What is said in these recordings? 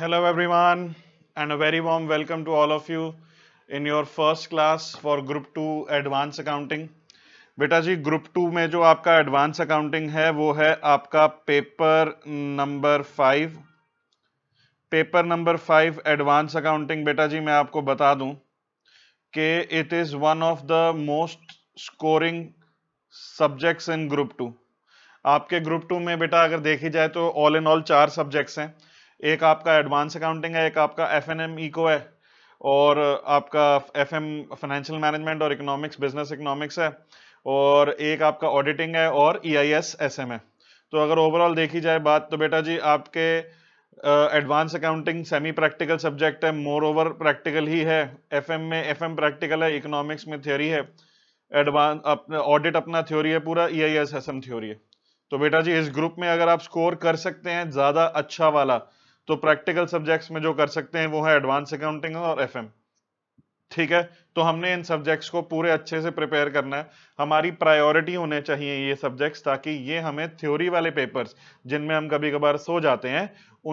Hello everyone and a very warm welcome to all of you in your first class for Group 2 Advanced Accounting. बेटा जी group two में जो आपका advance accounting है वो है आपका paper number five paper number five advance accounting बेटा जी मैं आपको बता दूं कि it is one of the most scoring subjects in group two आपके ग्रुप टू में बेटा अगर देखी जाए तो ऑल इन ऑल चार सब्जेक्ट्स हैं एक आपका एडवांस अकाउंटिंग है एक आपका एफ एन एम इको है और आपका एफ एम फाइनेंशियल मैनेजमेंट और इकोनॉमिक्स बिजनेस इकोनॉमिक्स है और एक आपका ऑडिटिंग है और E I S S M है तो अगर ओवरऑल देखी जाए बात तो बेटा जी आपके advance accounting semi practical subject है मोर ओवर प्रैक्टिकल ही है एफ एम में एफ एम प्रैक्टिकल है इकोनॉमिक्स में थ्योरी है एडवांस अपना ऑडिट अपना थ्योरी है पूरा E I S S M theory है तो बेटा जी इस ग्रुप में अगर आप स्कोर कर सकते हैं ज़्यादा अच्छा वाला तो प्रैक्टिकल सब्जेक्ट्स में जो कर सकते हैं वो है एडवांस अकाउंटिंग और एफ ठीक है तो हमने इन सब्जेक्ट्स को पूरे अच्छे से प्रिपेयर करना है हमारी प्रायोरिटी होने चाहिए ये सब्जेक्ट्स ताकि ये हमें थ्योरी वाले पेपर्स जिनमें हम कभी कभार सो जाते हैं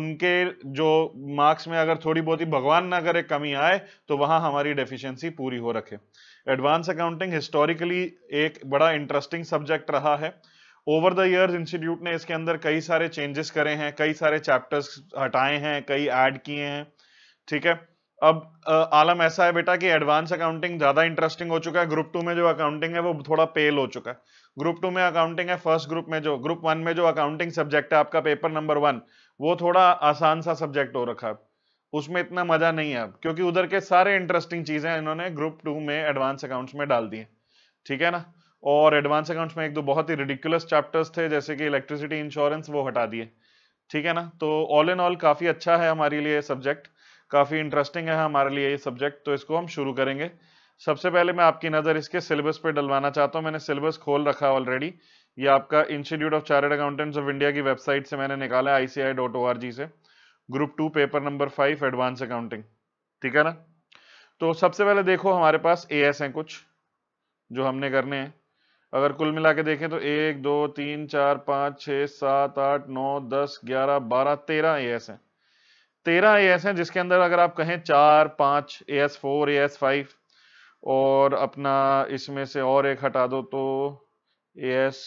उनके जो मार्क्स में अगर थोड़ी बहुत ही भगवान ना करे कमी आए तो वहां हमारी डेफिशिएंसी पूरी हो रखे एडवांस अकाउंटिंग हिस्टोरिकली एक बड़ा इंटरेस्टिंग सब्जेक्ट रहा है ओवर द ईयर इंस्टीट्यूट ने इसके अंदर कई सारे चेंजेस करे हैं कई सारे चैप्टर्स हटाए हैं कई ऐड किए हैं ठीक है अब आलम ऐसा है बेटा कि एडवांस अकाउंटिंग ज्यादा इंटरेस्टिंग हो चुका है ग्रुप टू में जो अकाउंटिंग है वो थोड़ा पेल हो चुका है ग्रुप टू में अकाउंटिंग है फर्स्ट ग्रुप में जो ग्रुप वन में जो अकाउंटिंग सब्जेक्ट है आपका पेपर नंबर वन वो थोड़ा आसान सा सब्जेक्ट हो रखा है उसमें इतना मजा नहीं है अब क्योंकि उधर के सारे इंटरेस्टिंग चीजें इन्होंने ग्रुप टू में एडवांस अकाउंट्स में डाल दी ठीक है ना और एडवांस अकाउंट्स में एक दो बहुत ही रिडिकुलस चैप्टर्स थे जैसे कि इलेक्ट्रिसिटी इंश्योरेंस वो हटा दिए ठीक है ना तो ऑल इन ऑल काफ़ी अच्छा है हमारे लिए सब्जेक्ट काफ़ी इंटरेस्टिंग है हमारे लिए ये सब्जेक्ट तो इसको हम शुरू करेंगे सबसे पहले मैं आपकी नज़र इसके सिलेबस पे डलवाना चाहता हूँ मैंने सिलेबस खोल रखा है ऑलरेडी ये आपका institute of chart accountants of India की वेबसाइट से मैंने निकाला है आई से group two paper number five advance accounting ठीक है ना तो सबसे पहले देखो हमारे पास ए हैं कुछ जो हमने करने हैं अगर कुल मिला के देखें तो एक दो तीन चार पाँच छह सात आठ नौ दस ग्यारह बारह तेरह ए एस हैं तेरह ए एस हैं जिसके अंदर अगर आप कहें चार पाँच A S four A S five और अपना इसमें से और एक हटा दो तो ए एस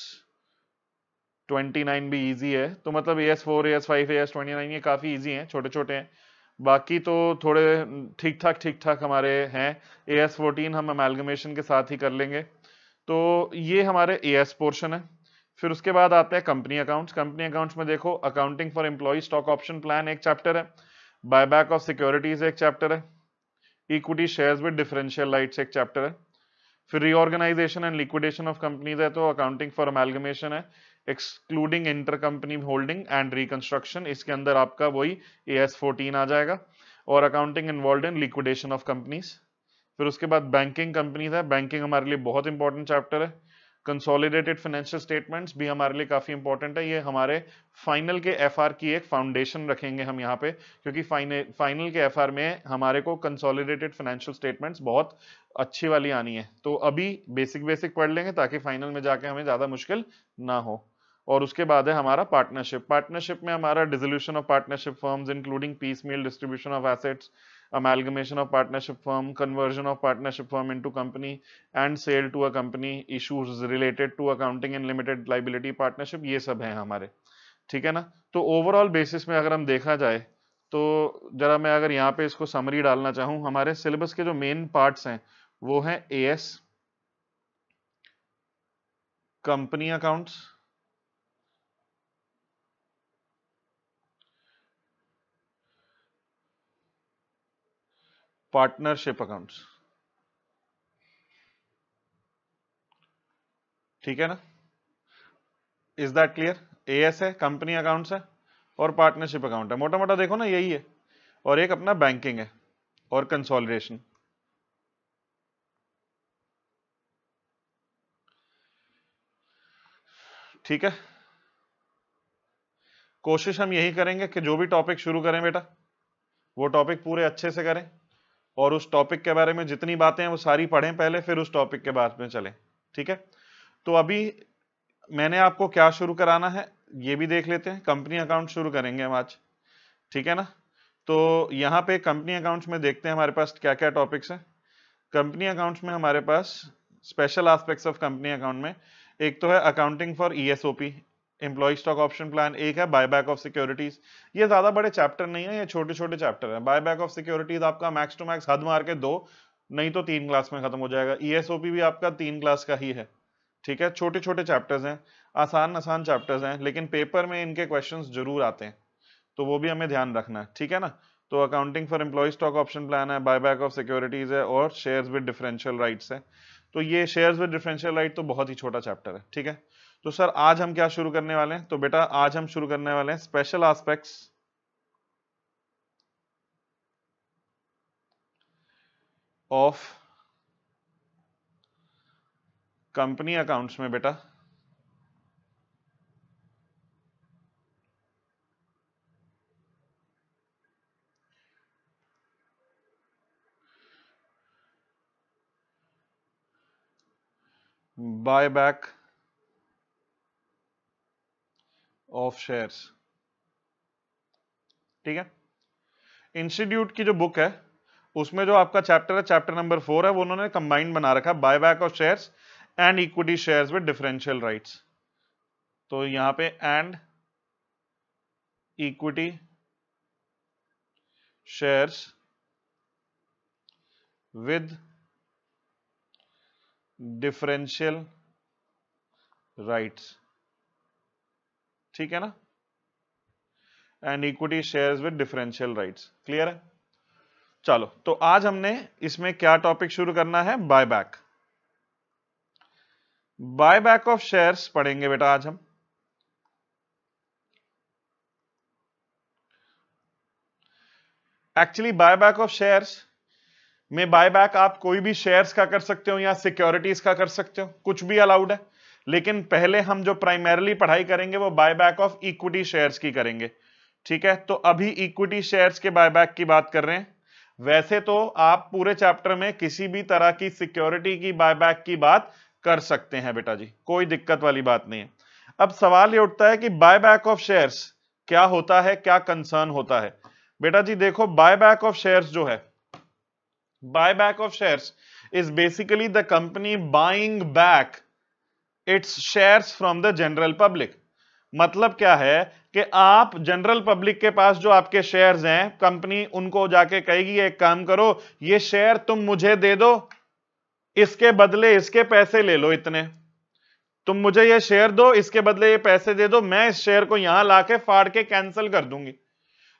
ट्वेंटी नाइन भी ईजी है तो मतलब A S four A S five A S twenty nine ये काफ़ी ईजी हैं छोटे छोटे हैं बाकी तो थोड़े ठीक ठाक ठीक ठाक हमारे हैं ए एस फोर्टीन हम अमेलगमेशन के साथ ही कर लेंगे तो ये हमारे ए एस पोर्शन है फिर उसके बाद आते हैं कंपनी अकाउंट्स कंपनी अकाउंट्स में देखो accounting for employ stock option plan एक चैप्टर है बायबैक ऑफ सिक्योरिटीज एक चैप्टर है equity shares with differential rights एक चैप्टर है फिर reorganisation and liquidation of companies है तो अकाउंटिंग फॉर अमेलगमेशन है excluding inter company holding and reconstruction इसके अंदर आपका वही ए एस फोर्टीन आ जाएगा और accounting involve in liquidation of companies फिर उसके बाद बैंकिंग कंपनीज है बैंकिंग हमारे लिए बहुत इंपॉर्टेंट चैप्टर है कंसोलिडेटेड फाइनेंशियल स्टेटमेंट्स भी हमारे लिए काफी इंपॉर्टेंट है ये हमारे फाइनल के एफआर की एक फाउंडेशन रखेंगे हम यहाँ पे क्योंकि फाइनल के एफआर में हमारे को कंसोलिडेटेड फाइनेंशियल स्टेटमेंट्स बहुत अच्छी वाली आनी है तो अभी बेसिक बेसिक पढ़ लेंगे ताकि फाइनल में जाके हमें ज्यादा मुश्किल ना हो और उसके बाद है हमारा पार्टनरशिप पार्टनरशिप में हमारा dissolution of partnership firms including piecemeal distribution of assets amalgamation of partnership firm, conversion of partnership firm into company and sale to a company, issues related to accounting and limited liability partnership ye sab hai hamare theek hai na to overall basis mein agar hum dekha jaye to zara main agar yahan pe isko summary dalna chahu hamare syllabus ke jo main parts hain wo hain as company accounts partnership accounts ठीक है ना is that clear AS है company accounts है और partnership account है मोटा मोटा देखो ना यही है और एक अपना बैंकिंग है और कंसोलिडेशन ठीक है कोशिश हम यही करेंगे कि जो भी टॉपिक शुरू करें बेटा वो टॉपिक पूरे अच्छे से करें और उस टॉपिक के बारे में जितनी बातें हैं वो सारी पढ़ें पहले फिर उस टॉपिक के बाद में चलें ठीक है तो अभी मैंने आपको क्या शुरू कराना है ये भी देख लेते हैं कंपनी अकाउंट शुरू करेंगे हम आज ठीक है ना तो यहाँ पे कंपनी अकाउंट्स में देखते हैं हमारे पास क्या क्या टॉपिक्स हैं कंपनी अकाउंट्स में हमारे पास special aspects of company account में एक तो है accounting for E employ stock option plan एक है बायबैक ऑफ सिक्योरिटीज ये ज्यादा बड़े चैप्टर नहीं है ये छोटे छोटे चैप्टर है बायबैक ऑफ सिक्योरिटीज आपका मैक्स टू मैक्स हद मार के दो नहीं तो तीन क्लास में खत्म हो जाएगा ईएसओपी e भी आपका तीन क्लास का ही है ठीक है छोटे छोटे चैप्टर्स हैं आसान आसान चैप्टर्स हैं लेकिन पेपर में इनके क्वेश्चन जरूर आते हैं तो वो भी हमें ध्यान रखना है ठीक है ना तो accounting for employ stock option plan है बायबैक ऑफ सिक्योरिटीज है और शेयर्स विद डिफरेंशियल राइट्स है तो ये शेयर्स विद डिफरेंशियल राइट तो बहुत ही छोटा चैप्टर है ठीक है तो सर आज हम क्या शुरू करने वाले हैं तो बेटा आज हम शुरू करने वाले हैं special aspects of company accounts में बेटा बाय बैक ऑफ शेयर्स ठीक है इंस्टीट्यूट की जो बुक है उसमें जो आपका चैप्टर है चैप्टर नंबर फोर है वो उन्होंने कंबाइंड बना रखा है buyback of shares and equity shares with differential rights तो यहां पे and equity shares with differential rights ठीक है ना and equity share with differential rights clear है चलो तो आज हमने इसमें क्या टॉपिक शुरू करना है बायबैक बायबैक ऑफ शेयर्स पढ़ेंगे बेटा आज हम एक्चुअली बायबैक ऑफ शेयर्स में बायबैक आप कोई भी शेयर्स का कर सकते हो या सिक्योरिटीज का कर सकते हो कुछ भी अलाउड है लेकिन पहले हम जो प्राइमरली पढ़ाई करेंगे वो बायबैक ऑफ इक्विटी शेयर्स की करेंगे ठीक है तो अभी इक्विटी शेयर्स के बायबैक की बात कर रहे हैं वैसे तो आप पूरे चैप्टर में किसी भी तरह की सिक्योरिटी की बायबैक की बात कर सकते हैं बेटा जी कोई दिक्कत वाली बात नहीं है अब सवाल ये उठता है कि बायबैक ऑफ शेयर्स क्या होता है क्या कंसर्न होता है बेटा जी देखो बायबैक ऑफ शेयर्स जो है buyback of shares is basically the company buying back its shares from the general public मतलब क्या है कि आप जनरल पब्लिक के पास जो आपके शेयर्स हैं कंपनी उनको जाके कहेगी एक काम करो ये शेयर तुम मुझे दे दो इसके बदले इसके पैसे ले लो इतने तुम मुझे ये शेयर दो इसके बदले ये पैसे दे दो मैं इस शेयर को यहां लाके फाड़ के कैंसिल कर दूंगी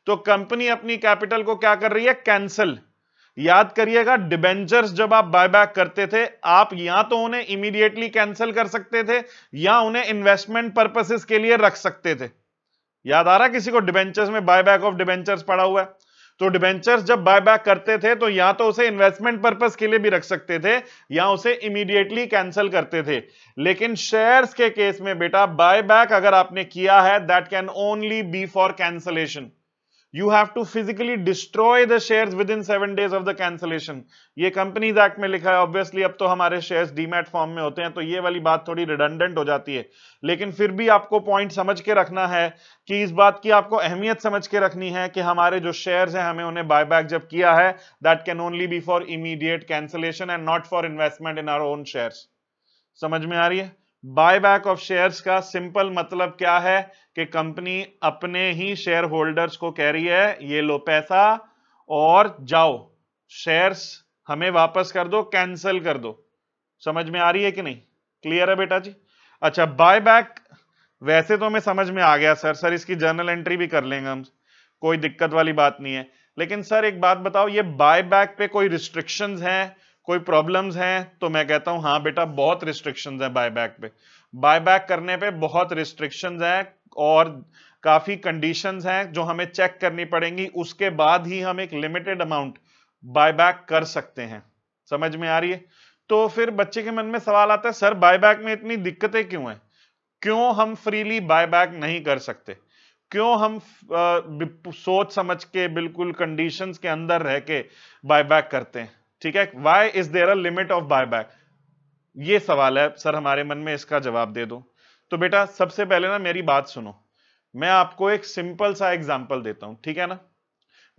तो कंपनी अपनी कैपिटल को क्या कर रही है कैंसिल याद करिएगा डिबेंचर्स जब आप बायबैक करते थे आप या तो उन्हें इमीडिएटली कैंसिल कर सकते थे या उन्हें इन्वेस्टमेंट पर्पसेस के लिए रख सकते थे याद आ रहा किसी को डिबेंचर्स में बायबैक ऑफ डिबेंचर्स पड़ा हुआ है तो डिबेंचर्स जब बायबैक करते थे तो या तो उसे इन्वेस्टमेंट पर्पस के लिए भी रख सकते थे या उसे इमीडिएटली कैंसिल करते थे लेकिन शेयर्स के केस में बेटा बायबैक अगर आपने किया है that can only be for cancellation you have to physically destroy the share within seven days of the cancellation ये कंपनीज एक्ट में लिखा है ऑब्वियसली अब तो हमारे शेयर डीमेट फॉर्म में होते हैं तो ये वाली बात थोड़ी रिडंडेंट हो जाती है लेकिन फिर भी आपको पॉइंट समझ के रखना है कि इस बात की आपको अहमियत समझ के रखनी है कि हमारे जो शेयर्स हैं हमें उन्हें बाय बैक जब किया है that can only be for immediate cancellation and not for investment in our own share समझ में आ रही है बायबैक ऑफ शेयर्स का सिंपल मतलब क्या है कि कंपनी अपने ही शेयर होल्डर्स को कह रही है ये लो पैसा और जाओ शेयर्स हमें वापस कर दो कैंसिल कर दो समझ में आ रही है कि नहीं क्लियर है बेटा जी अच्छा बायबैक वैसे तो हमें समझ में आ गया सर सर इसकी जर्नल एंट्री भी कर लेंगे हम कोई दिक्कत वाली बात नहीं है लेकिन सर एक बात बताओ ये बायबैक पे कोई रिस्ट्रिक्शंस हैं कोई प्रॉब्लम्स हैं तो मैं कहता हूं हाँ बेटा बहुत रिस्ट्रिक्शंस हैं बायबैक पे बायबैक करने पे बहुत रिस्ट्रिक्शंस हैं और काफी कंडीशंस हैं जो हमें चेक करनी पड़ेंगी उसके बाद ही हम एक लिमिटेड अमाउंट बायबैक कर सकते हैं समझ में आ रही है तो फिर बच्चे के मन में सवाल आता है सर बायबैक में इतनी दिक्कतें क्यों हैं क्यों हम फ्रीली बायबैक नहीं कर सकते क्यों हम आ, सोच समझ के बिल्कुल कंडीशंस के अंदर रह के बायबैक करते हैं ठीक है why is there a limit of back ये सवाल है सर हमारे मन में इसका जवाब दे दो तो बेटा सबसे पहले ना मेरी बात सुनो मैं आपको एक सिंपल सा एग्जाम्पल देता हूं ठीक है ना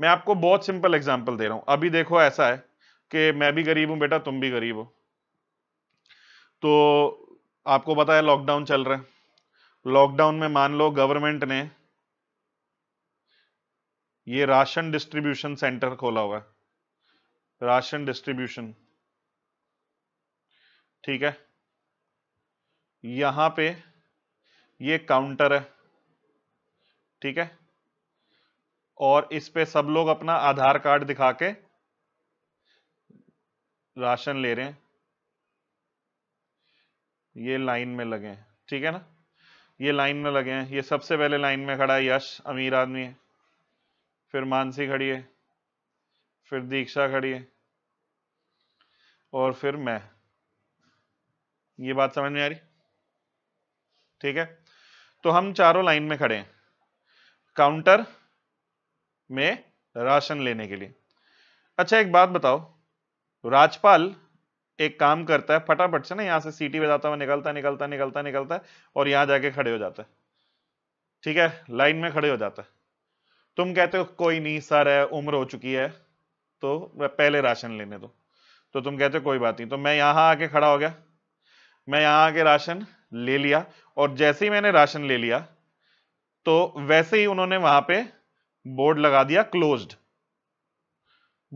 मैं आपको बहुत सिंपल एग्जाम्पल दे रहा हूं अभी देखो ऐसा है कि मैं भी गरीब हूं बेटा तुम भी गरीब हो तो आपको पता है लॉकडाउन चल रहा है लॉकडाउन में मान लो गवर्नमेंट ने ये राशन डिस्ट्रीब्यूशन सेंटर खोला हुआ है राशन डिस्ट्रीब्यूशन ठीक है यहां पे ये काउंटर है ठीक है और इस पे सब लोग अपना आधार कार्ड दिखा के राशन ले रहे हैं ये लाइन में लगे हैं ठीक है ना ये लाइन में लगे हैं ये सबसे पहले लाइन में खड़ा है यश अमीर आदमी है फिर मानसी खड़ी है फिर दीक्षा खड़ी है और फिर मैं ये बात समझ में आ रही ठीक है तो हम चारों लाइन में खड़े हैं काउंटर में राशन लेने के लिए अच्छा एक बात बताओ राजपाल एक काम करता है फटाफट से ना यहां से सीटी बजाता हुआ निकलता निकलता निकलता निकलता है और यहां जाके खड़े हो जाता है ठीक है लाइन में खड़े हो जाता है तुम कहते हो कोई नहीं सर है उम्र हो चुकी है तो पहले राशन लेने दो तो तुम कहते हो कोई बात नहीं तो मैं यहां आके खड़ा हो गया मैं यहां आके राशन ले लिया और जैसे ही मैंने राशन ले लिया तो वैसे ही उन्होंने वहां पे बोर्ड लगा दिया क्लोज्ड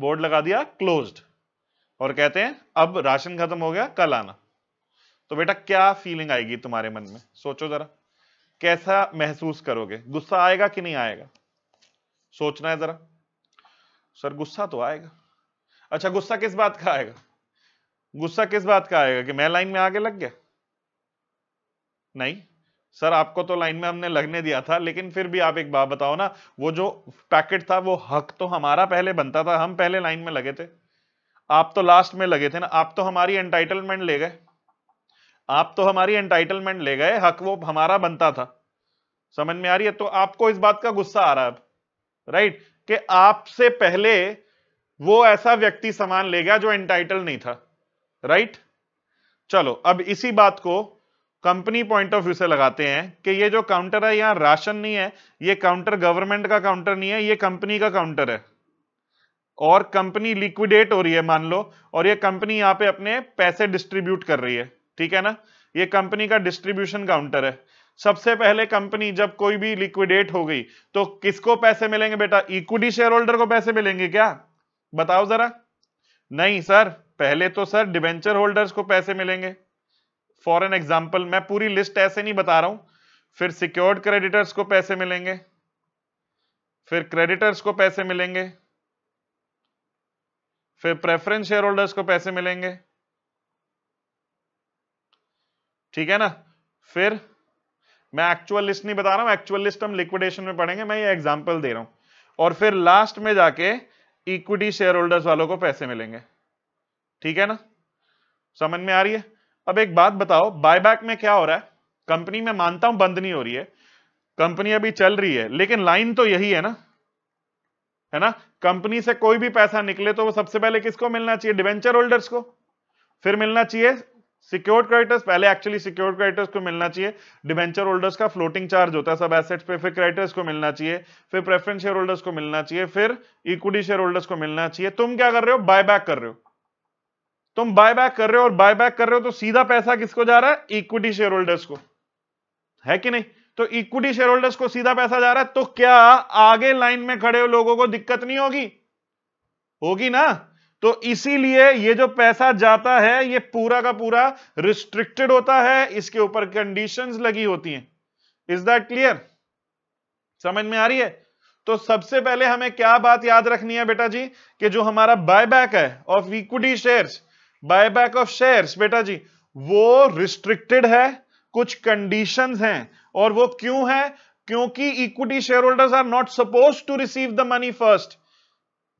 बोर्ड लगा दिया क्लोज्ड और कहते हैं अब राशन खत्म हो गया कल आना तो बेटा क्या फीलिंग आएगी तुम्हारे मन में सोचो जरा कैसा महसूस करोगे गुस्सा आएगा कि नहीं आएगा सोचना है जरा सर गुस्सा तो आएगा अच्छा गुस्सा किस बात का आएगा गुस्सा किस बात का आएगा कि मैं लाइन में आगे लग गया नहीं सर आपको तो लाइन में हमने लगने दिया था लेकिन फिर भी आप एक बात बताओ ना वो जो पैकेट था वो हक तो हमारा पहले बनता था हम पहले लाइन में लगे थे आप तो लास्ट में लगे थे ना आप तो हमारी एंटाइटलमेंट ले गए आप तो हमारी एंटाइटलमेंट ले गए हक वो हमारा बनता था समझ में आ रही है तो आपको इस बात का गुस्सा आ रहा है अब राइट कि आपसे पहले वो ऐसा व्यक्ति सामान ले गया जो एंटाइटल नहीं था राइट चलो अब इसी बात को कंपनी पॉइंट ऑफ व्यू से लगाते हैं कि ये जो काउंटर है यहां राशन नहीं है ये काउंटर गवर्नमेंट का काउंटर नहीं है ये कंपनी का काउंटर है और कंपनी लिक्विडेट हो रही है मान लो और ये कंपनी यहां पे अपने पैसे डिस्ट्रीब्यूट कर रही है ठीक है ना ये कंपनी का डिस्ट्रीब्यूशन काउंटर है सबसे पहले कंपनी जब कोई भी लिक्विडेट हो गई तो किसको पैसे मिलेंगे बेटा इक्विटी शेयर होल्डर को पैसे मिलेंगे क्या बताओ जरा नहीं सर पहले तो सर डिवेंचर होल्डर्स को पैसे मिलेंगे फॉर एन एग्जाम्पल मैं पूरी लिस्ट ऐसे नहीं बता रहा हूं फिर सिक्योर्ड क्रेडिटर्स को पैसे मिलेंगे फिर क्रेडिटर्स को पैसे मिलेंगे फिर प्रेफरेंस शेयर होल्डर्स को पैसे मिलेंगे ठीक है ना फिर मैं एक्चुअल लिस्ट नहीं बता रहा हूं एक्चुअल लिस्ट हम लिक्विडेशन में पढ़ेंगे मैं ये एग्जाम्पल दे रहा हूं और फिर लास्ट में जाके इक्विटी शेयर होल्डर्स वालों को पैसे मिलेंगे ठीक है ना समझ में आ रही है अब एक बात बताओ बायबैक में क्या हो रहा है कंपनी में मानता हूं बंद नहीं हो रही है कंपनी अभी चल रही है लेकिन लाइन तो यही है ना है ना कंपनी से कोई भी पैसा निकले तो वो सबसे पहले किसको मिलना चाहिए डिवेंचर होल्डर्स को फिर मिलना चाहिए सिक्योर्ड क्रेडिटर्स पहले एक्चुअली सिक्योर्ड क्रेडिटर्स को मिलना चाहिए डिवेंचर होल्डर्स का फ्लोटिंग चार्ज होता है सब एसेट्स पे फिर क्रेडिटर्स को मिलना चाहिए फिर प्रेफरेंस शेयर होल्डर्स को मिलना चाहिए फिर इक्विटी शेयर होल्डर्स को मिलना चाहिए तुम क्या कर रहे हो बायबैक कर रहे हो तुम बायबैक कर रहे हो और बायबैक कर रहे हो तो सीधा पैसा किसको जा रहा है इक्विटी शेयर होल्डर्स को है कि नहीं तो इक्विटी शेयर होल्डर्स को सीधा पैसा जा रहा है तो क्या आगे लाइन में खड़े लोगों को दिक्कत नहीं होगी होगी ना तो इसीलिए ये जो पैसा जाता है ये पूरा का पूरा रिस्ट्रिक्टेड होता है इसके ऊपर कंडीशंस लगी होती हैं इज दैट क्लियर समझ में आ रही है तो सबसे पहले हमें क्या बात याद रखनी है बेटा जी कि जो हमारा बायबैक है of equity shares buyback of shares बेटा जी वो रिस्ट्रिक्टेड है कुछ कंडीशन हैं और वो क्यों है क्योंकि equity share holders are not suppose to receive the money first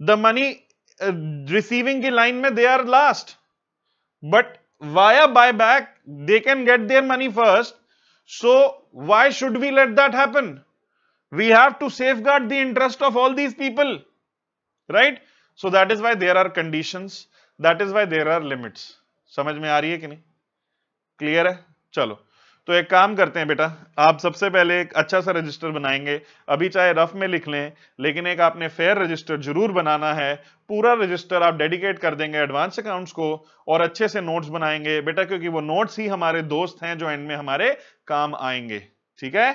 the money receiving की लाइन में they are last but via buy back they can get their money first so why should we let that happen we have to safeguard the interest of all these people right so that is why there are condition that is why there are limits समझ में आ रही है कि नहीं clear है चलो तो एक काम करते हैं बेटा आप सबसे पहले एक अच्छा सा रजिस्टर बनाएंगे अभी चाहे रफ में लिख लें लेकिन एक आपने फेयर रजिस्टर जरूर बनाना है पूरा रजिस्टर आप डेडिकेट कर देंगे एडवांस अकाउंट्स को और अच्छे से नोट्स बनाएंगे बेटा क्योंकि वो नोट्स ही हमारे दोस्त हैं जो एंड में हमारे काम आएंगे ठीक है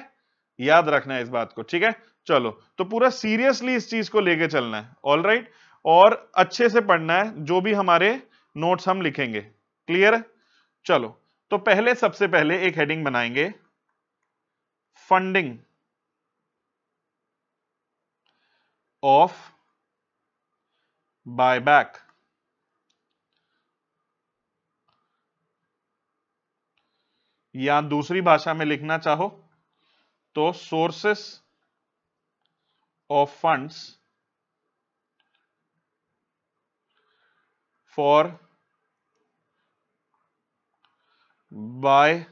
याद रखना है इस बात को ठीक है चलो तो पूरा सीरियसली इस चीज को लेके चलना है ऑल right? और अच्छे से पढ़ना है जो भी हमारे नोट्स हम लिखेंगे क्लियर चलो तो पहले सबसे पहले एक हेडिंग बनाएंगे फंडिंग ऑफ बायबैक या दूसरी भाषा में लिखना चाहो तो sources of funds for buy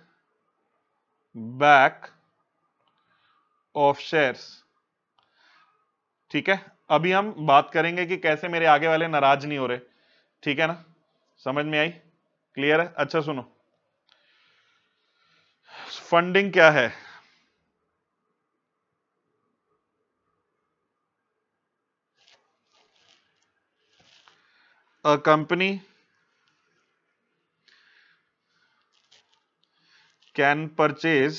back of shares ठीक है अभी हम बात करेंगे कि कैसे मेरे आगे वाले नाराज नहीं हो रहे ठीक है ना समझ में आई क्लियर है अच्छा सुनो फंडिंग क्या है a company can purchase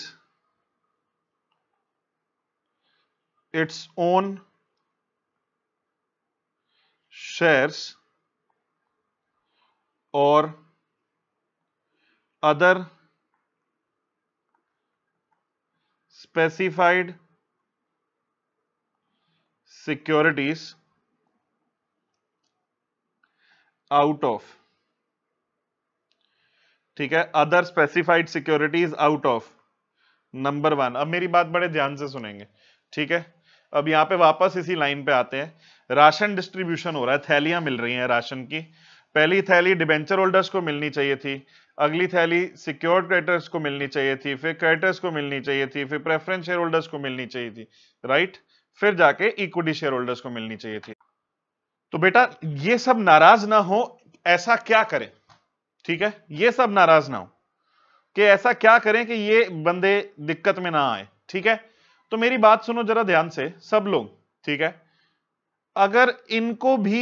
its own shares or other specified securities out of ठीक है other specified securities out of number one अब मेरी बात बड़े ध्यान से सुनेंगे ठीक है अब यहां पे वापस इसी लाइन पे आते हैं राशन डिस्ट्रीब्यूशन हो रहा है थैलियां मिल रही हैं राशन की पहली थैली डिबेंचर होल्डर्स को मिलनी चाहिए थी अगली थैली सिक्योर्ड क्रेडिटर्स को मिलनी चाहिए थी फिर क्रेडिटर्स को मिलनी चाहिए थी फिर प्रेफरेंस शेयर होल्डर्स को मिलनी चाहिए थी राइट फिर जाके इक्विटी शेयर होल्डर्स को मिलनी चाहिए थी तो बेटा ये सब नाराज ना हो ऐसा क्या करें ठीक है ये सब नाराज ना हो कि ऐसा क्या करें कि ये बंदे दिक्कत में ना आए ठीक है तो मेरी बात सुनो जरा ध्यान से सब लोग ठीक है अगर इनको भी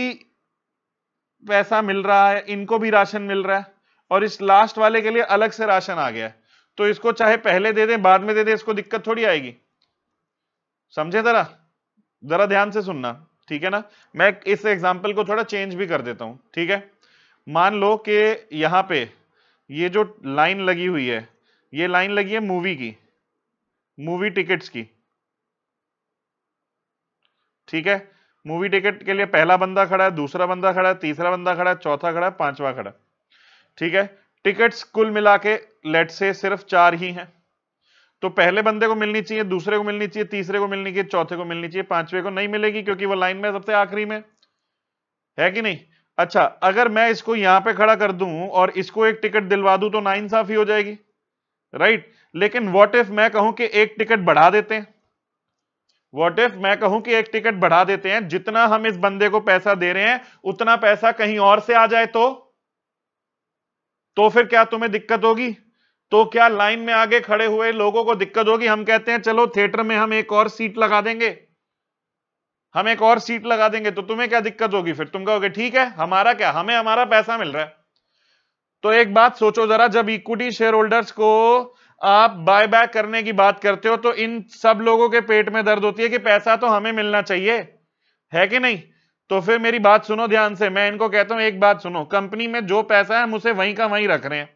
पैसा मिल रहा है इनको भी राशन मिल रहा है और इस लास्ट वाले के लिए अलग से राशन आ गया है तो इसको चाहे पहले दे दें बाद में दे दें इसको दिक्कत थोड़ी आएगी समझे जरा जरा ध्यान से सुनना ठीक है ना मैं इस एग्जाम्पल को थोड़ा चेंज भी कर देता हूं ठीक है मान लो कि यहां पे ये जो लाइन लगी हुई है ये लाइन लगी है मूवी की मूवी टिकट्स की ठीक है मूवी टिकट के लिए पहला बंदा खड़ा है दूसरा बंदा खड़ा है तीसरा बंदा खड़ा है चौथा खड़ा है पांचवा खड़ा ठीक है टिकट्स कुल मिला के लेट से सिर्फ चार ही हैं तो पहले बंदे को मिलनी चाहिए दूसरे को मिलनी चाहिए तीसरे को मिलनी चाहिए चौथे को मिलनी चाहिए पांचवे को नहीं मिलेगी क्योंकि वो लाइन में सबसे आखिरी में है कि नहीं अच्छा अगर मैं इसको यहां पे खड़ा कर दूं और इसको एक टिकट दिलवा दूं तो इंसाफी हो जाएगी राइट लेकिन व्हाट इफ मैं कहूं कि एक टिकट बढ़ा देते हैं व्हाट इफ मैं कहूं कि एक टिकट बढ़ा देते हैं जितना हम इस बंदे को पैसा दे रहे हैं उतना पैसा कहीं और से आ जाए तो तो फिर क्या तुम्हें दिक्कत होगी तो क्या लाइन में आगे खड़े हुए लोगों को दिक्कत होगी हम कहते हैं चलो थिएटर में हम एक और सीट लगा देंगे हम एक और सीट लगा देंगे तो तुम्हें क्या दिक्कत होगी फिर तुम कहोगे ठीक है हमारा क्या हमें हमारा पैसा मिल रहा है तो एक बात सोचो जरा जब इक्विटी शेयर होल्डर्स को आप बाय बैक करने की बात करते हो तो इन सब लोगों के पेट में दर्द होती है कि पैसा तो हमें मिलना चाहिए है कि नहीं तो फिर मेरी बात सुनो ध्यान से मैं इनको कहता हूं एक बात सुनो कंपनी में जो पैसा है हम उसे वहीं का वहीं रख रहे हैं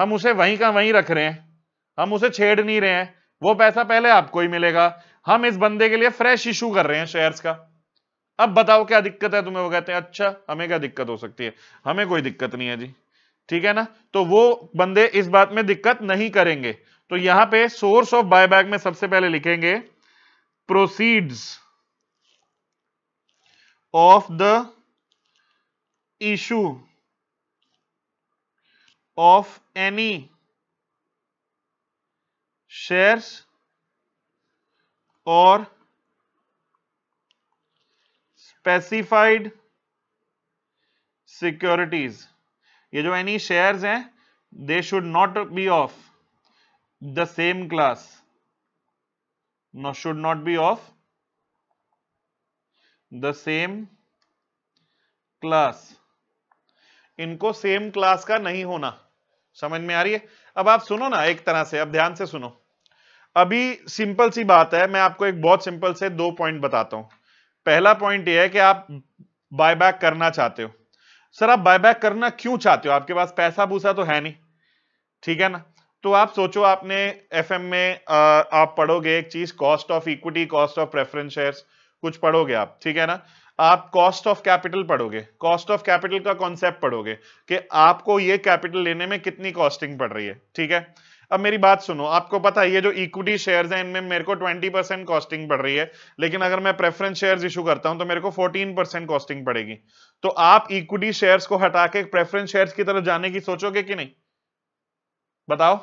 हम उसे वहीं का वहीं रख रहे हैं हम उसे छेड़ नहीं रहे हैं वो पैसा पहले आपको ही मिलेगा हम इस बंदे के लिए फ्रेश इशू कर रहे हैं शेयर्स का अब बताओ क्या दिक्कत है तुम्हें वो कहते हैं अच्छा हमें क्या दिक्कत हो सकती है हमें कोई दिक्कत नहीं है जी ठीक है ना तो वो बंदे इस बात में दिक्कत नहीं करेंगे तो यहां पे सोर्स ऑफ बायबैक में सबसे पहले लिखेंगे proceeds of the issue of any shares और स्पेसिफाइड सिक्योरिटीज ये जो एनी शेयर्स हैं they should not be of the same class no should not be of the same class इनको सेम क्लास का नहीं होना समझ में आ रही है अब आप सुनो ना एक तरह से अब ध्यान से सुनो अभी सिंपल सी बात है मैं आपको एक बहुत सिंपल से दो पॉइंट बताता हूं पहला पॉइंट यह है कि आप बायबैक करना चाहते हो सर आप बायबैक करना क्यों चाहते हो आपके पास पैसा भूसा तो है नहीं ठीक है ना तो आप सोचो आपने एफ में आ, आप पढ़ोगे एक चीज cost of equity cost of preference shares कुछ पढ़ोगे आप ठीक है ना आप कॉस्ट ऑफ कैपिटल पढ़ोगे कॉस्ट ऑफ कैपिटल का कॉन्सेप्ट पढ़ोगे कि आपको ये कैपिटल लेने में कितनी कॉस्टिंग पड़ रही है ठीक है अब मेरी बात सुनो आपको पता है ये जो इक्विटी शेयर्स हैं इनमें मेरे को 20 परसेंट कॉस्टिंग पड़ रही है लेकिन अगर मैं प्रेफरेंस शेयर्स इशू करता हूं तो मेरे को 14 परसेंट कॉस्टिंग पड़ेगी तो आप इक्विटी शेयर्स को हटा के प्रेफरेंस शेयर्स की तरफ जाने की सोचोगे कि नहीं बताओ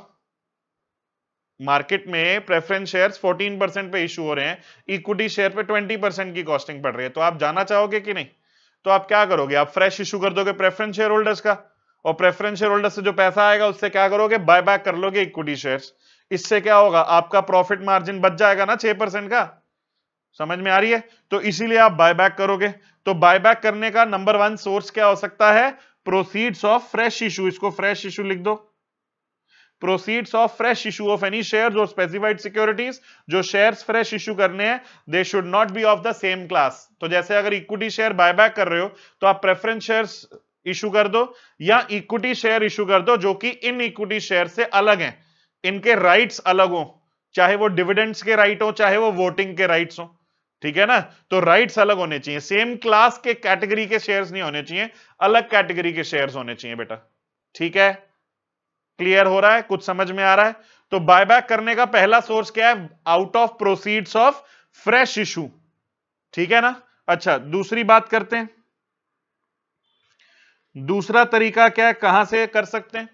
मार्केट में प्रेफरेंस शेयर्स 14 परसेंट पे इशू हो रहे हैं इक्विटी शेयर पे 20 परसेंट की कॉस्टिंग पड़ रही है तो आप जाना चाहोगे कि नहीं तो आप क्या करोगे आप फ्रेश इशू कर दोगे प्रेफरेंस शेयर होल्डर्स का और प्रेफरेंस शेयर होल्डर से जो पैसा आएगा उससे क्या करोगे बाय बैक कर लोगे इक्विटी शेयर्स इससे क्या होगा आपका प्रॉफिट मार्जिन बच जाएगा ना छह परसेंट का समझ में आ रही है तो इसीलिए आप बैक करोगे तो बैक करने का नंबर वन सोर्स क्या हो सकता है प्रोसीड्स ऑफ फ्रेश इशू इसको फ्रेश इशू लिख दो proceeds of fresh issue of any share और स्पेसिफाइड सिक्योरिटीज जो शेयर फ्रेश इशू करने हैं they should not be of the same class तो जैसे अगर इक्विटी शेयर बाय बैक कर रहे हो तो आप प्रेफरेंस शेयर इशू कर दो या इक्विटी शेयर इशू कर दो जो कि इन इक्विटी शेयर से अलग हैं इनके राइट्स अलग हो चाहे वो डिविडेंड्स के राइट हो चाहे वो वोटिंग के राइट्स हो ठीक है ना तो राइट्स अलग होने चाहिए सेम क्लास के कैटेगरी के शेयर्स नहीं होने चाहिए अलग कैटेगरी के शेयर्स होने चाहिए बेटा ठीक है क्लियर हो रहा है कुछ समझ में आ रहा है तो बायबैक करने का पहला सोर्स क्या है out of proceeds of fresh issue ठीक है ना अच्छा दूसरी बात करते हैं दूसरा तरीका क्या है कहां से कर सकते हैं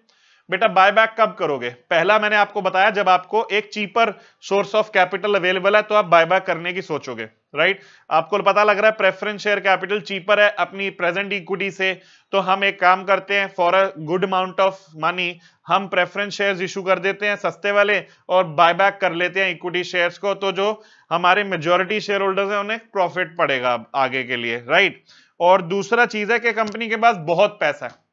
बेटा बायबैक कब करोगे पहला मैंने आपको बताया जब आपको एक cheaper source of capital available है तो आप बायबैक करने की सोचोगे राइट आपको पता लग रहा है प्रेफरेंस शेयर कैपिटल चीपर है अपनी प्रेजेंट इक्विटी से तो हम एक काम करते हैं for a good amount of money हम प्रेफरेंस शेयर्स इशू कर देते हैं सस्ते वाले और बायबैक कर लेते हैं इक्विटी शेयर्स को तो जो हमारे मेजोरिटी शेयर होल्डर्स है उन्हें प्रॉफिट पड़ेगा आगे के लिए राइट और दूसरा चीज है कि कंपनी के पास बहुत पैसा है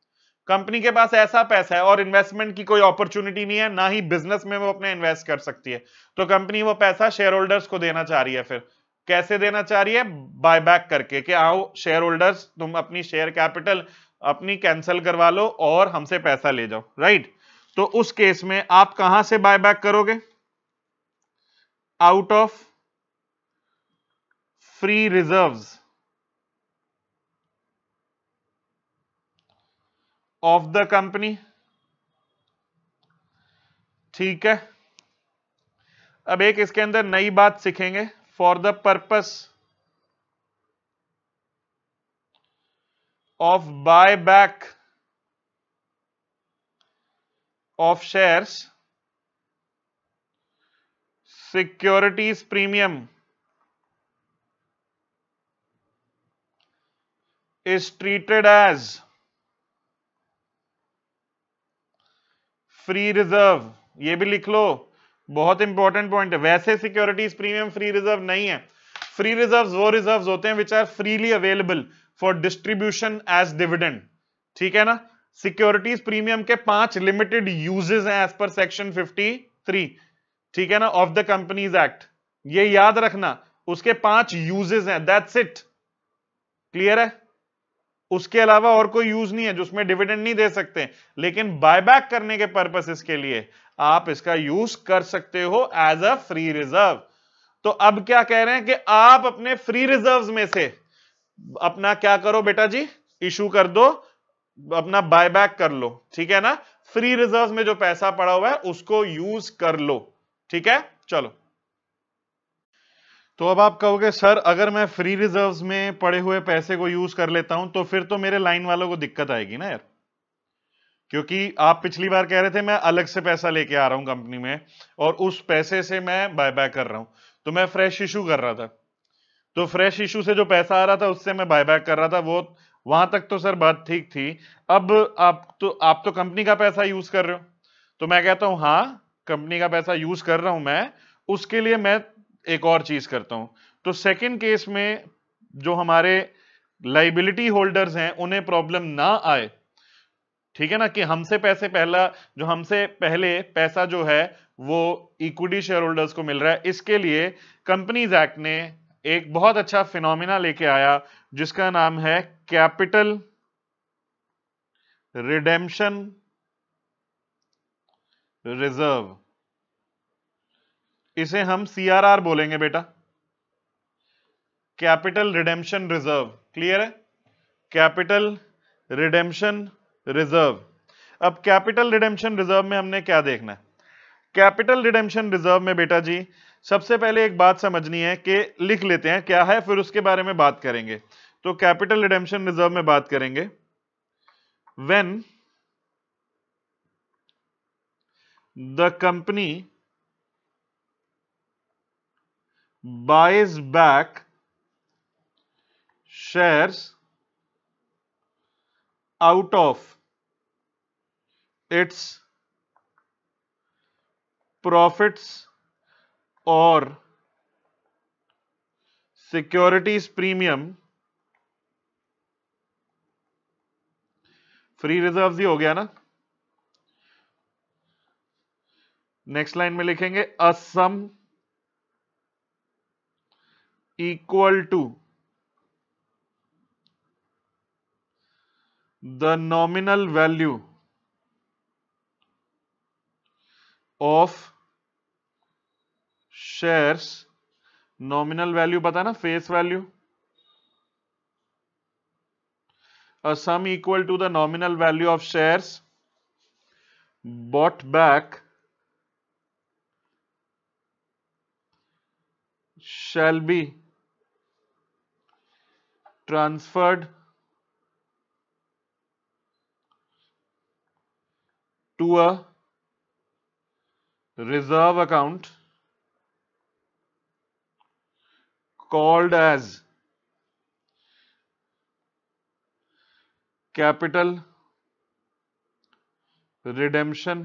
कंपनी के पास ऐसा पैसा है और इन्वेस्टमेंट की कोई अपॉर्चुनिटी नहीं है ना ही बिजनेस में वो अपने इन्वेस्ट कर सकती है तो कंपनी वो पैसा शेयर होल्डर्स को देना चाह रही है फिर कैसे देना चाह रही है बायबैक करके कि आओ शेयर होल्डर्स तुम अपनी शेयर कैपिटल अपनी कैंसिल करवा लो और हमसे पैसा ले जाओ राइट तो उस केस में आप कहां से बायबैक करोगे out of free reserves of the company ठीक है अब एक इसके अंदर नई बात सीखेंगे for the purpose of buy back of shares securities premium is treated as free reserve ये भी लिख लो बहुत इंपॉर्टेंट पॉइंट है वैसे सिक्योरिटीज प्रीमियम फ्री रिजर्व नहीं है फ्री रिजर्व वो रिजर्व होते हैं which are freely available for distribution as dividend ठीक है ना सिक्योरिटीज प्रीमियम के पांच लिमिटेड यूजेस हैं एज पर सेक्शन 53 ठीक है ना ऑफ द कंपनीज एक्ट ये याद रखना उसके पांच यूजेस हैं दैट्स इट क्लियर है उसके अलावा और कोई यूज नहीं है जो उसमें डिविडेंड नहीं दे सकते लेकिन बायबैक करने के पर्पसेस के लिए आप इसका यूज कर सकते हो एज अ फ्री रिजर्व तो अब क्या कह रहे हैं कि आप अपने फ्री रिजर्व्स में से अपना क्या करो बेटा जी इशू कर दो अपना बायबैक कर लो ठीक है ना फ्री रिजर्व्स में जो पैसा पड़ा हुआ है उसको यूज कर लो ठीक है चलो तो अब आप कहोगे सर अगर मैं फ्री रिजर्व्स में पड़े हुए पैसे को यूज कर लेता हूं तो फिर तो मेरे लाइन वालों को दिक्कत आएगी ना यार क्योंकि आप पिछली बार कह रहे थे मैं अलग से पैसा लेके आ रहा हूं कंपनी में और उस पैसे से मैं बाय बाय कर रहा हूं तो मैं फ्रेश इशू कर रहा था तो फ्रेश इशू से जो पैसा आ रहा था उससे मैं बाय बैक कर रहा था वो वहां तक तो सर बात ठीक थी अब आप तो आप तो कंपनी का पैसा यूज कर रहे हो तो मैं कहता हूं हाँ कंपनी का पैसा यूज कर रहा हूं मैं उसके लिए मैं एक और चीज करता हूं तो सेकेंड केस में जो हमारे लाइबिलिटी होल्डर्स हैं उन्हें प्रॉब्लम ना आए ठीक है ना कि हमसे पैसे पहला जो हमसे पहले पैसा जो है वो इक्विटी शेयर होल्डर्स को मिल रहा है इसके लिए कंपनीज एक्ट ने एक बहुत अच्छा फिनोमिना लेके आया जिसका नाम है कैपिटल रिडेम्शन रिजर्व इसे हम सीआरआर बोलेंगे बेटा कैपिटल रिडेम्पशन रिजर्व क्लियर है कैपिटल रिडेम्पशन रिजर्व अब कैपिटल रिडेम्पशन रिजर्व में हमने क्या देखना है कैपिटल रिडेम्पशन रिजर्व में बेटा जी सबसे पहले एक बात समझनी है कि लिख लेते हैं क्या है फिर उसके बारे में बात करेंगे तो कैपिटल रिडेम्पशन रिजर्व में बात करेंगे when the company buys back shares out of its profits or securities premium free reserves ही हो गया ना नेक्स्ट लाइन में लिखेंगे Assam equal to the nominal value of shares nominal value batana face value a sum equal to the nominal value of shares bought back shall be transferred to a reserve account called as capital redemption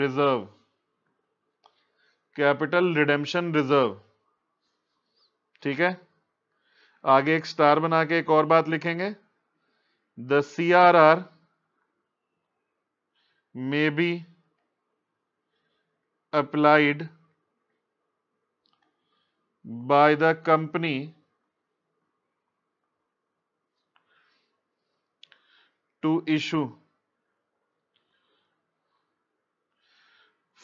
reserve capital redemption reserve ठीक है आगे एक star बना के एक और बात लिखेंगे the C R R may be applied by the company to issue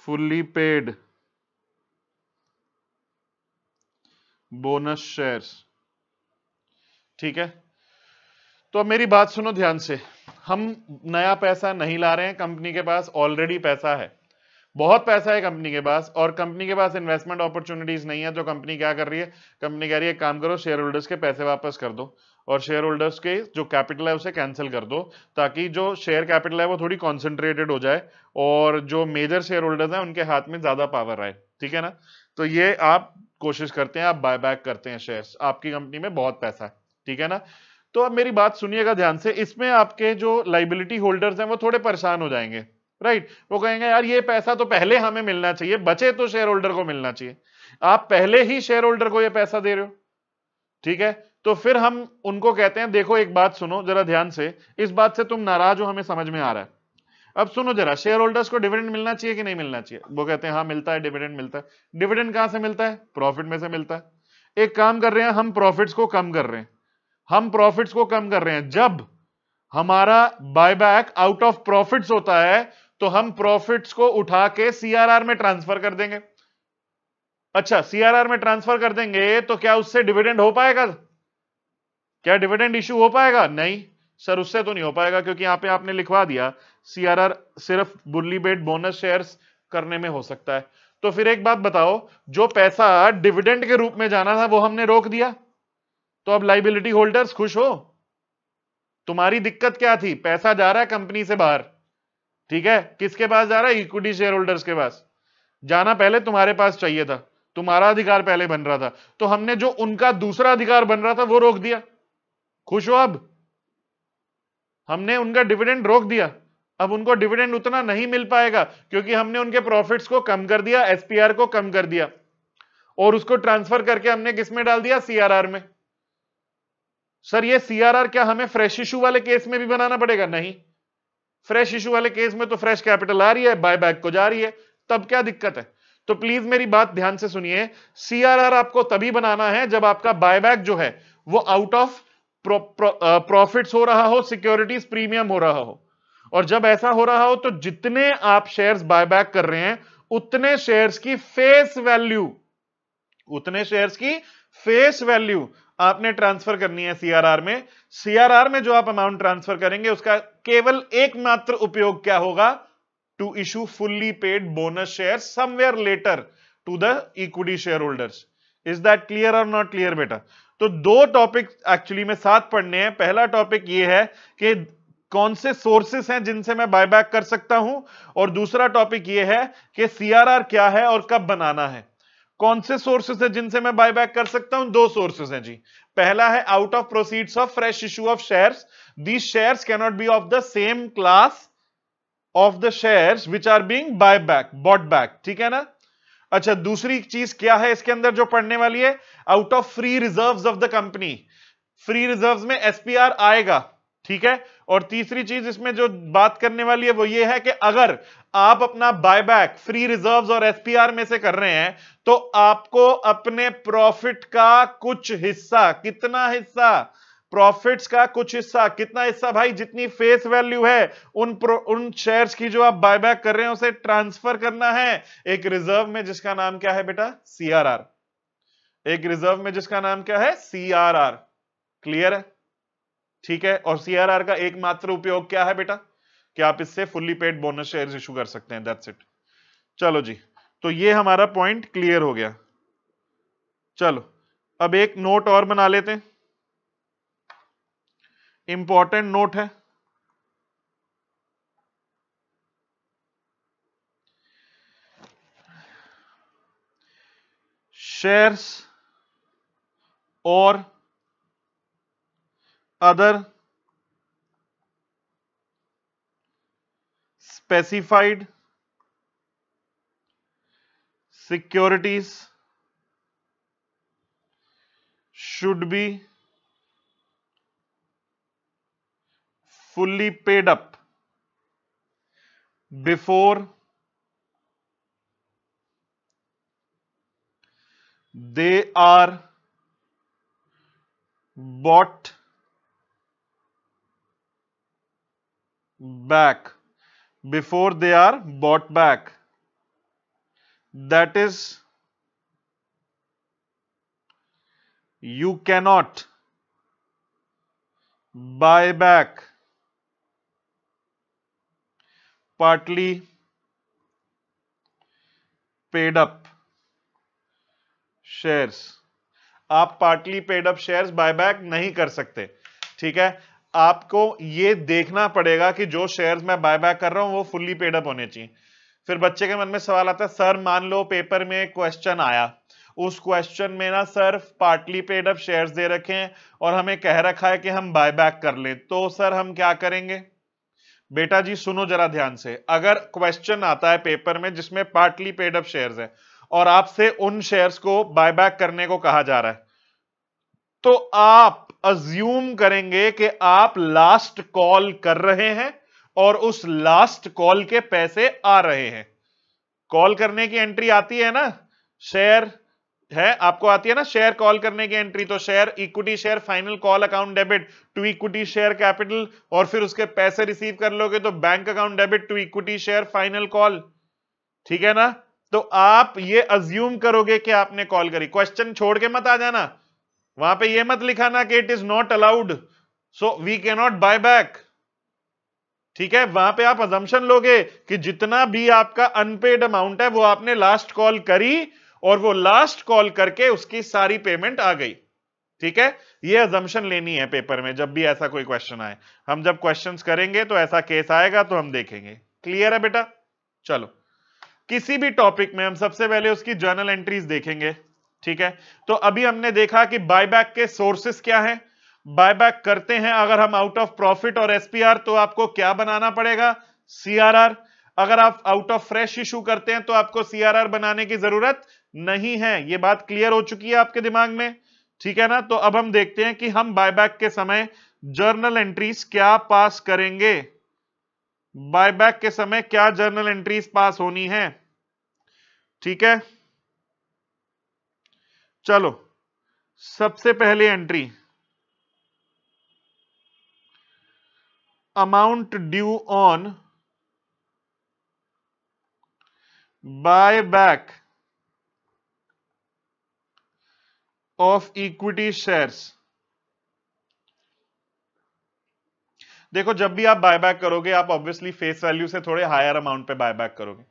fully paid bonus shares ठीक है तो अब मेरी बात सुनो ध्यान से हम नया पैसा नहीं ला रहे हैं कंपनी के पास ऑलरेडी पैसा है बहुत पैसा है कंपनी के पास और कंपनी के पास इन्वेस्टमेंट अपॉर्चुनिटीज नहीं है तो कंपनी क्या कर रही है कंपनी कह रही है काम करो शेयर होल्डर्स के पैसे वापस कर दो और शेयर होल्डर्स के जो कैपिटल है उसे कैंसिल कर दो ताकि जो शेयर कैपिटल है वो थोड़ी कॉन्सेंट्रेटेड हो जाए और जो मेजर शेयर होल्डर्स हैं उनके हाथ में ज्यादा पावर आए ठीक है ना तो ये आप कोशिश करते हैं आप बाय बैक करते हैं शेयर्स आपकी कंपनी में बहुत पैसा है ठीक है ना तो अब मेरी बात सुनिएगा ध्यान से इसमें आपके जो लाइबिलिटी होल्डर्स हैं वो थोड़े परेशान हो जाएंगे राइट वो कहेंगे यार ये पैसा तो पहले हमें मिलना चाहिए बचे तो शेयर होल्डर को मिलना चाहिए आप पहले ही शेयर होल्डर को ये पैसा दे रहे हो ठीक है तो फिर हम उनको कहते हैं देखो एक बात सुनो जरा ध्यान से इस बात से तुम नाराज हो हमें समझ में आ रहा है अब सुनो जरा शेयर होल्डर्स को डिविडेंड मिलना चाहिए कि नहीं मिलना चाहिए वो कहते हैं हाँ मिलता है डिविडेंड मिलता है डिविडेंड कहां से मिलता है प्रॉफिट में से मिलता है एक काम कर रहे हैं हम प्रॉफिट्स को कम कर रहे हैं हम प्रॉफिट्स को कम कर रहे हैं जब हमारा बायबैक आउट ऑफ प्रॉफिट्स होता है तो हम प्रॉफिट्स को उठा के सीआरआर में ट्रांसफर कर देंगे अच्छा सीआरआर में ट्रांसफर कर देंगे तो क्या उससे डिविडेंड हो पाएगा क्या डिविडेंड इश्यू हो पाएगा नहीं सर उससे तो नहीं हो पाएगा क्योंकि यहां पे आपने लिखवा दिया सीआरआर सिर्फ बुल्ली बेट बोनस शेयर्स करने में हो सकता है तो फिर एक बात बताओ जो पैसा डिविडेंड के रूप में जाना था वो हमने रोक दिया तो अब लाइबिलिटी होल्डर्स खुश हो तुम्हारी दिक्कत क्या थी पैसा जा रहा है कंपनी से बाहर ठीक है किसके पास जा रहा है इक्विटी शेयर होल्डर्स के पास जाना पहले तुम्हारे पास चाहिए था तुम्हारा अधिकार पहले बन रहा था तो हमने जो उनका दूसरा अधिकार बन रहा था वो रोक दिया खुश हो अब हमने उनका डिविडेंड रोक दिया अब उनको डिविडेंड उतना नहीं मिल पाएगा क्योंकि हमने उनके प्रॉफिट्स को कम कर दिया एसपीआर को कम कर दिया और उसको ट्रांसफर करके हमने किसमें डाल दिया सीआरआर में सर ये सीआरआर क्या हमें फ्रेश इशू वाले केस में भी बनाना पड़ेगा नहीं फ्रेश इशू वाले केस में तो फ्रेश कैपिटल आ रही है बैक को जा रही है तब क्या दिक्कत है तो प्लीज मेरी बात ध्यान से सुनिए सीआरआर आपको तभी बनाना है जब आपका बायबैक जो है वो आउट ऑफ प्रॉफिट्स हो रहा हो सिक्योरिटीज प्रीमियम हो रहा हो और जब ऐसा हो रहा हो तो जितने आप शेयर्स बायबैक कर रहे हैं उतने शेयर्स की फेस वैल्यू उतने शेयर्स की फेस वैल्यू आपने ट्रांसफर करनी है सीआरआर में सीआरआर में जो आप अमाउंट ट्रांसफर करेंगे उसका केवल एकमात्र उपयोग क्या होगा to issue fully paid bonus share somewhere later to the equity share holders is that clear और नॉट क्लियर बेटा तो दो टॉपिक एक्चुअली में साथ पढ़ने हैं पहला टॉपिक ये है कि कौन से सोर्सेस हैं जिनसे मैं बायबैक कर सकता हूं और दूसरा टॉपिक यह है कि सीआरआर क्या है और कब बनाना है कौन से सोर्सेस है जिनसे मैं बायबैक कर सकता हूं दो सोर्सेस हैं जी पहला है out of proceed of fresh issue of share these share cannot be of the same class of the share which are being buy back bought back ठीक है ना अच्छा दूसरी चीज क्या है इसके अंदर जो पढ़ने वाली है out of free reserve of the company free reserve में एसपीआर आएगा ठीक है और तीसरी चीज इसमें जो बात करने वाली है वो ये है कि अगर आप अपना बायबैक फ्री रिजर्व्स और एसपीआर में से कर रहे हैं तो आपको अपने प्रॉफिट का कुछ हिस्सा कितना हिस्सा प्रॉफिट्स का कुछ हिस्सा कितना हिस्सा भाई जितनी फेस वैल्यू है उन उन शेयर्स की जो आप बायबैक कर रहे हैं उसे ट्रांसफर करना है एक रिजर्व में जिसका नाम क्या है बेटा सीआरआर एक रिजर्व में जिसका नाम क्या है सीआरआर क्लियर है ठीक है और सीआरआर का एकमात्र उपयोग क्या है बेटा कि आप इससे fully paid bonus share issue कर सकते हैं दैट्स इट चलो जी तो ये हमारा पॉइंट क्लियर हो गया चलो अब एक नोट और बना लेते हैं इंपॉर्टेंट नोट है शेयर्स और other specified securities should be fully paid up before they are bought back before they are bought back that is you cannot buy back partly paid up shares आप partly paid up shares buy back नहीं कर सकते ठीक है आपको ये देखना पड़ेगा कि जो शेयर्स मैं बाय बाय कर रहा हूं वो फुल्ली पेडअप होने चाहिए फिर बच्चे के मन में सवाल आता है सर मान लो पेपर में क्वेश्चन आया उस क्वेश्चन में ना sir partly paid up shares दे रखे हैं और हमें कह रखा है कि हम बाय बैक कर लें तो सर हम क्या करेंगे बेटा जी सुनो जरा ध्यान से अगर क्वेश्चन आता है पेपर में जिसमें पार्टली पेड अप शेयर्स है और आपसे उन शेयर्स को बाय बैक करने को कहा जा रहा है तो आप अज्यूम करेंगे कि आप लास्ट कॉल कर रहे हैं और उस लास्ट कॉल के पैसे आ रहे हैं कॉल करने की एंट्री आती है ना शेयर है आपको आती है ना शेयर कॉल करने की एंट्री तो share equity share final call account debit to equity share capital और फिर उसके पैसे रिसीव कर लोगे तो bank account debit to equity share final call ठीक है ना तो आप ये अज्यूम करोगे कि आपने कॉल करी क्वेश्चन छोड़ के मत आ जाना वहां पे ये मत लिखाना कि it is not allowed so we can not buy back ठीक है वहां पे आप अजम्पन लोगे कि जितना भी आपका अनपेड अमाउंट है वो आपने लास्ट कॉल करी और वो लास्ट कॉल करके उसकी सारी पेमेंट आ गई ठीक है ये अजम्पन लेनी है पेपर में जब भी ऐसा कोई क्वेश्चन आए हम जब क्वेश्चंस करेंगे तो ऐसा केस आएगा तो हम देखेंगे क्लियर है बेटा चलो किसी भी टॉपिक में हम सबसे पहले उसकी जर्नल एंट्रीज देखेंगे ठीक है तो अभी हमने देखा कि बायबैक के सोर्सेस क्या है बायबैक करते हैं अगर हम आउट ऑफ प्रॉफिट और एसपीआर तो आपको क्या बनाना पड़ेगा सीआरआर अगर आप आउट ऑफ फ्रेश इशू करते हैं तो आपको सीआरआर बनाने की जरूरत नहीं है ये बात क्लियर हो चुकी है आपके दिमाग में ठीक है ना तो अब हम देखते हैं कि हम बायबैक के समय जर्नल एंट्रीज क्या पास करेंगे बायबैक के समय क्या जर्नल एंट्रीज पास होनी है ठीक है चलो सबसे पहले entry amount due on buy back of equity shares देखो जब भी आप बायबैक करोगे आप ऑब्वियसली फेस वैल्यू से थोड़े हायर अमाउंट पे बायबैक करोगे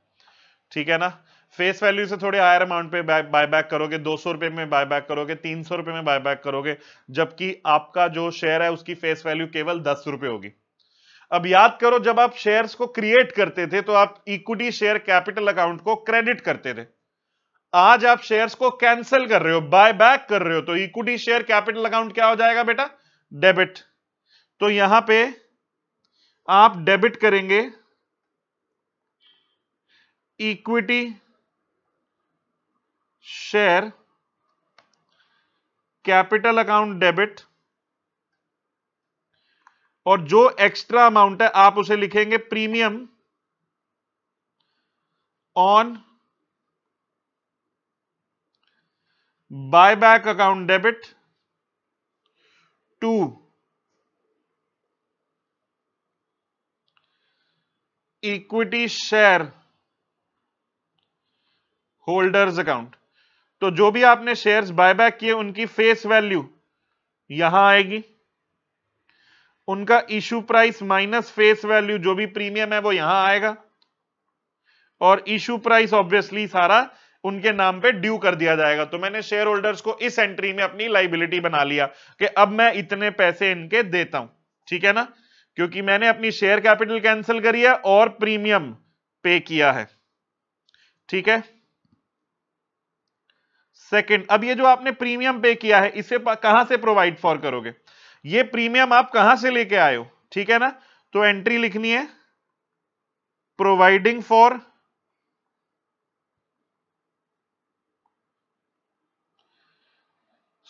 ठीक है ना फेस वैल्यू से थोड़े हायर अमाउंट पे बैक करोगे दो सौ रुपए में बैक करोगे तीन सौ रुपए में बैक करोगे जबकि आपका जो शेयर है उसकी फेस वैल्यू केवल दस रुपए होगी अब याद करो जब आप शेयर्स को क्रिएट करते थे तो आप इक्विटी शेयर कैपिटल अकाउंट को क्रेडिट करते थे आज आप शेयर्स को कैंसिल कर रहे हो बाय बैक कर रहे हो तो इक्विटी शेयर कैपिटल अकाउंट क्या हो जाएगा बेटा डेबिट तो यहां पे आप डेबिट करेंगे equity share capital account debit और जो एक्स्ट्रा अमाउंट है आप उसे लिखेंगे premium on buyback account debit to equity share holders account तो जो भी आपने शेयर्स बायबैक किए उनकी फेस वैल्यू यहां आएगी उनका issue price minus face value जो भी प्रीमियम है वो यहां आएगा और इशू प्राइस ऑब्वियसली सारा उनके नाम पे ड्यू कर दिया जाएगा तो मैंने शेयर होल्डर्स को इस एंट्री में अपनी लाइबिलिटी बना लिया कि अब मैं इतने पैसे इनके देता हूं ठीक है ना क्योंकि मैंने अपनी शेयर कैपिटल कैंसिल करी है और प्रीमियम पे किया है ठीक है सेकंड अब ये जो आपने प्रीमियम पे किया है इसे कहां से प्रोवाइड फॉर करोगे ये प्रीमियम आप कहां से लेके आए हो ठीक है ना तो एंट्री लिखनी है providing for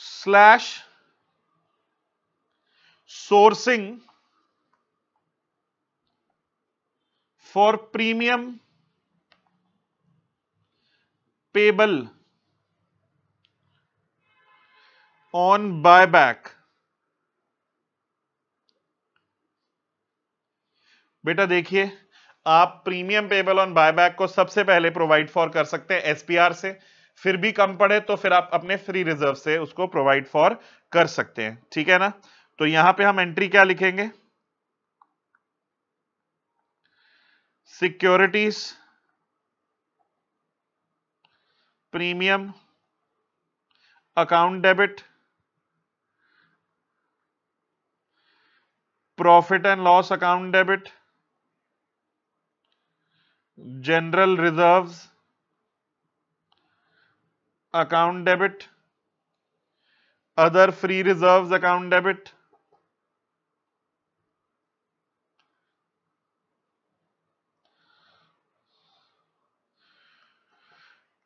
slash sourcing for premium payable on buyback बेटा देखिए आप प्रीमियम पेबल ऑन बायबैक को सबसे पहले प्रोवाइड फॉर कर सकते हैं एसपीआर से फिर भी कम पड़े तो फिर आप अपने फ्री रिजर्व से उसको प्रोवाइड फॉर कर सकते हैं ठीक है ना तो यहां पे हम एंट्री क्या लिखेंगे securities premium account debit profit and loss account debit, general reserves account debit, other free reserves account debit,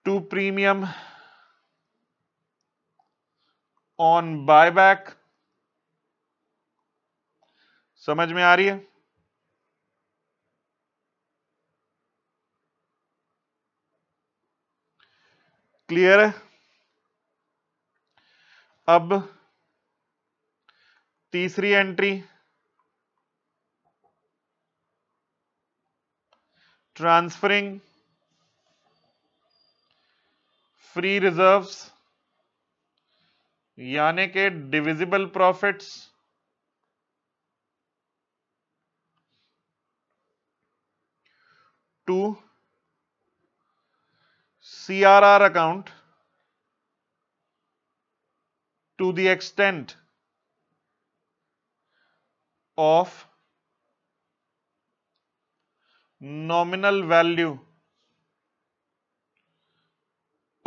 to premium on buyback समझ में आ रही है क्लियर है अब तीसरी एंट्री ट्रांसफरिंग फ्री रिजर्व्स यानी के divisible profits to CRR account to the extent of nominal value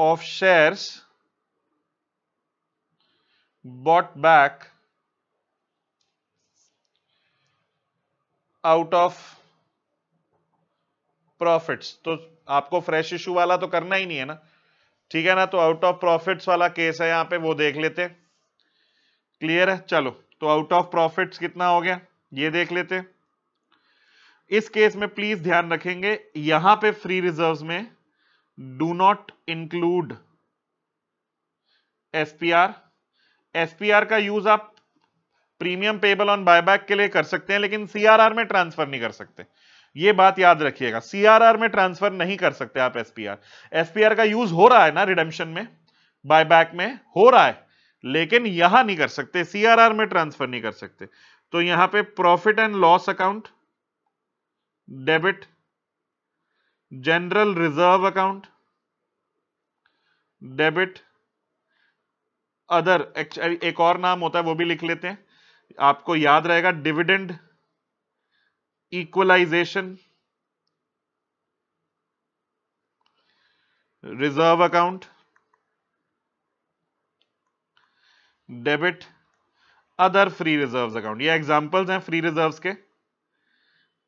of shares bought back out of profits तो आपको फ्रेश इशू वाला तो करना ही नहीं है ना ठीक है ना तो आउट ऑफ प्रॉफिट्स वाला केस है यहाँ पे वो देख लेते हैं क्लियर है चलो तो आउट ऑफ प्रॉफिट्स कितना हो गया ये देख लेते हैं इस केस में प्लीज ध्यान रखेंगे यहां पे फ्री रिजर्व्स में do not include SPR SPR का यूज आप प्रीमियम पेबल ऑन बायबैक के लिए कर सकते हैं लेकिन सीआरआर में ट्रांसफर नहीं कर सकते हैं. ये बात याद रखिएगा सीआरआर में ट्रांसफर नहीं कर सकते आप एसपीआर एसपीआर का यूज हो रहा है ना रिडम्शन में बायबैक में हो रहा है लेकिन यहां नहीं कर सकते सीआरआर में ट्रांसफर नहीं कर सकते तो यहां पे profit and loss account debit general reserve account debit other एक और नाम होता है वो भी लिख लेते हैं आपको याद रहेगा dividend equalisation reserve account debit other free reserves account ये एग्जांपल्स हैं फ्री रिजर्व्स के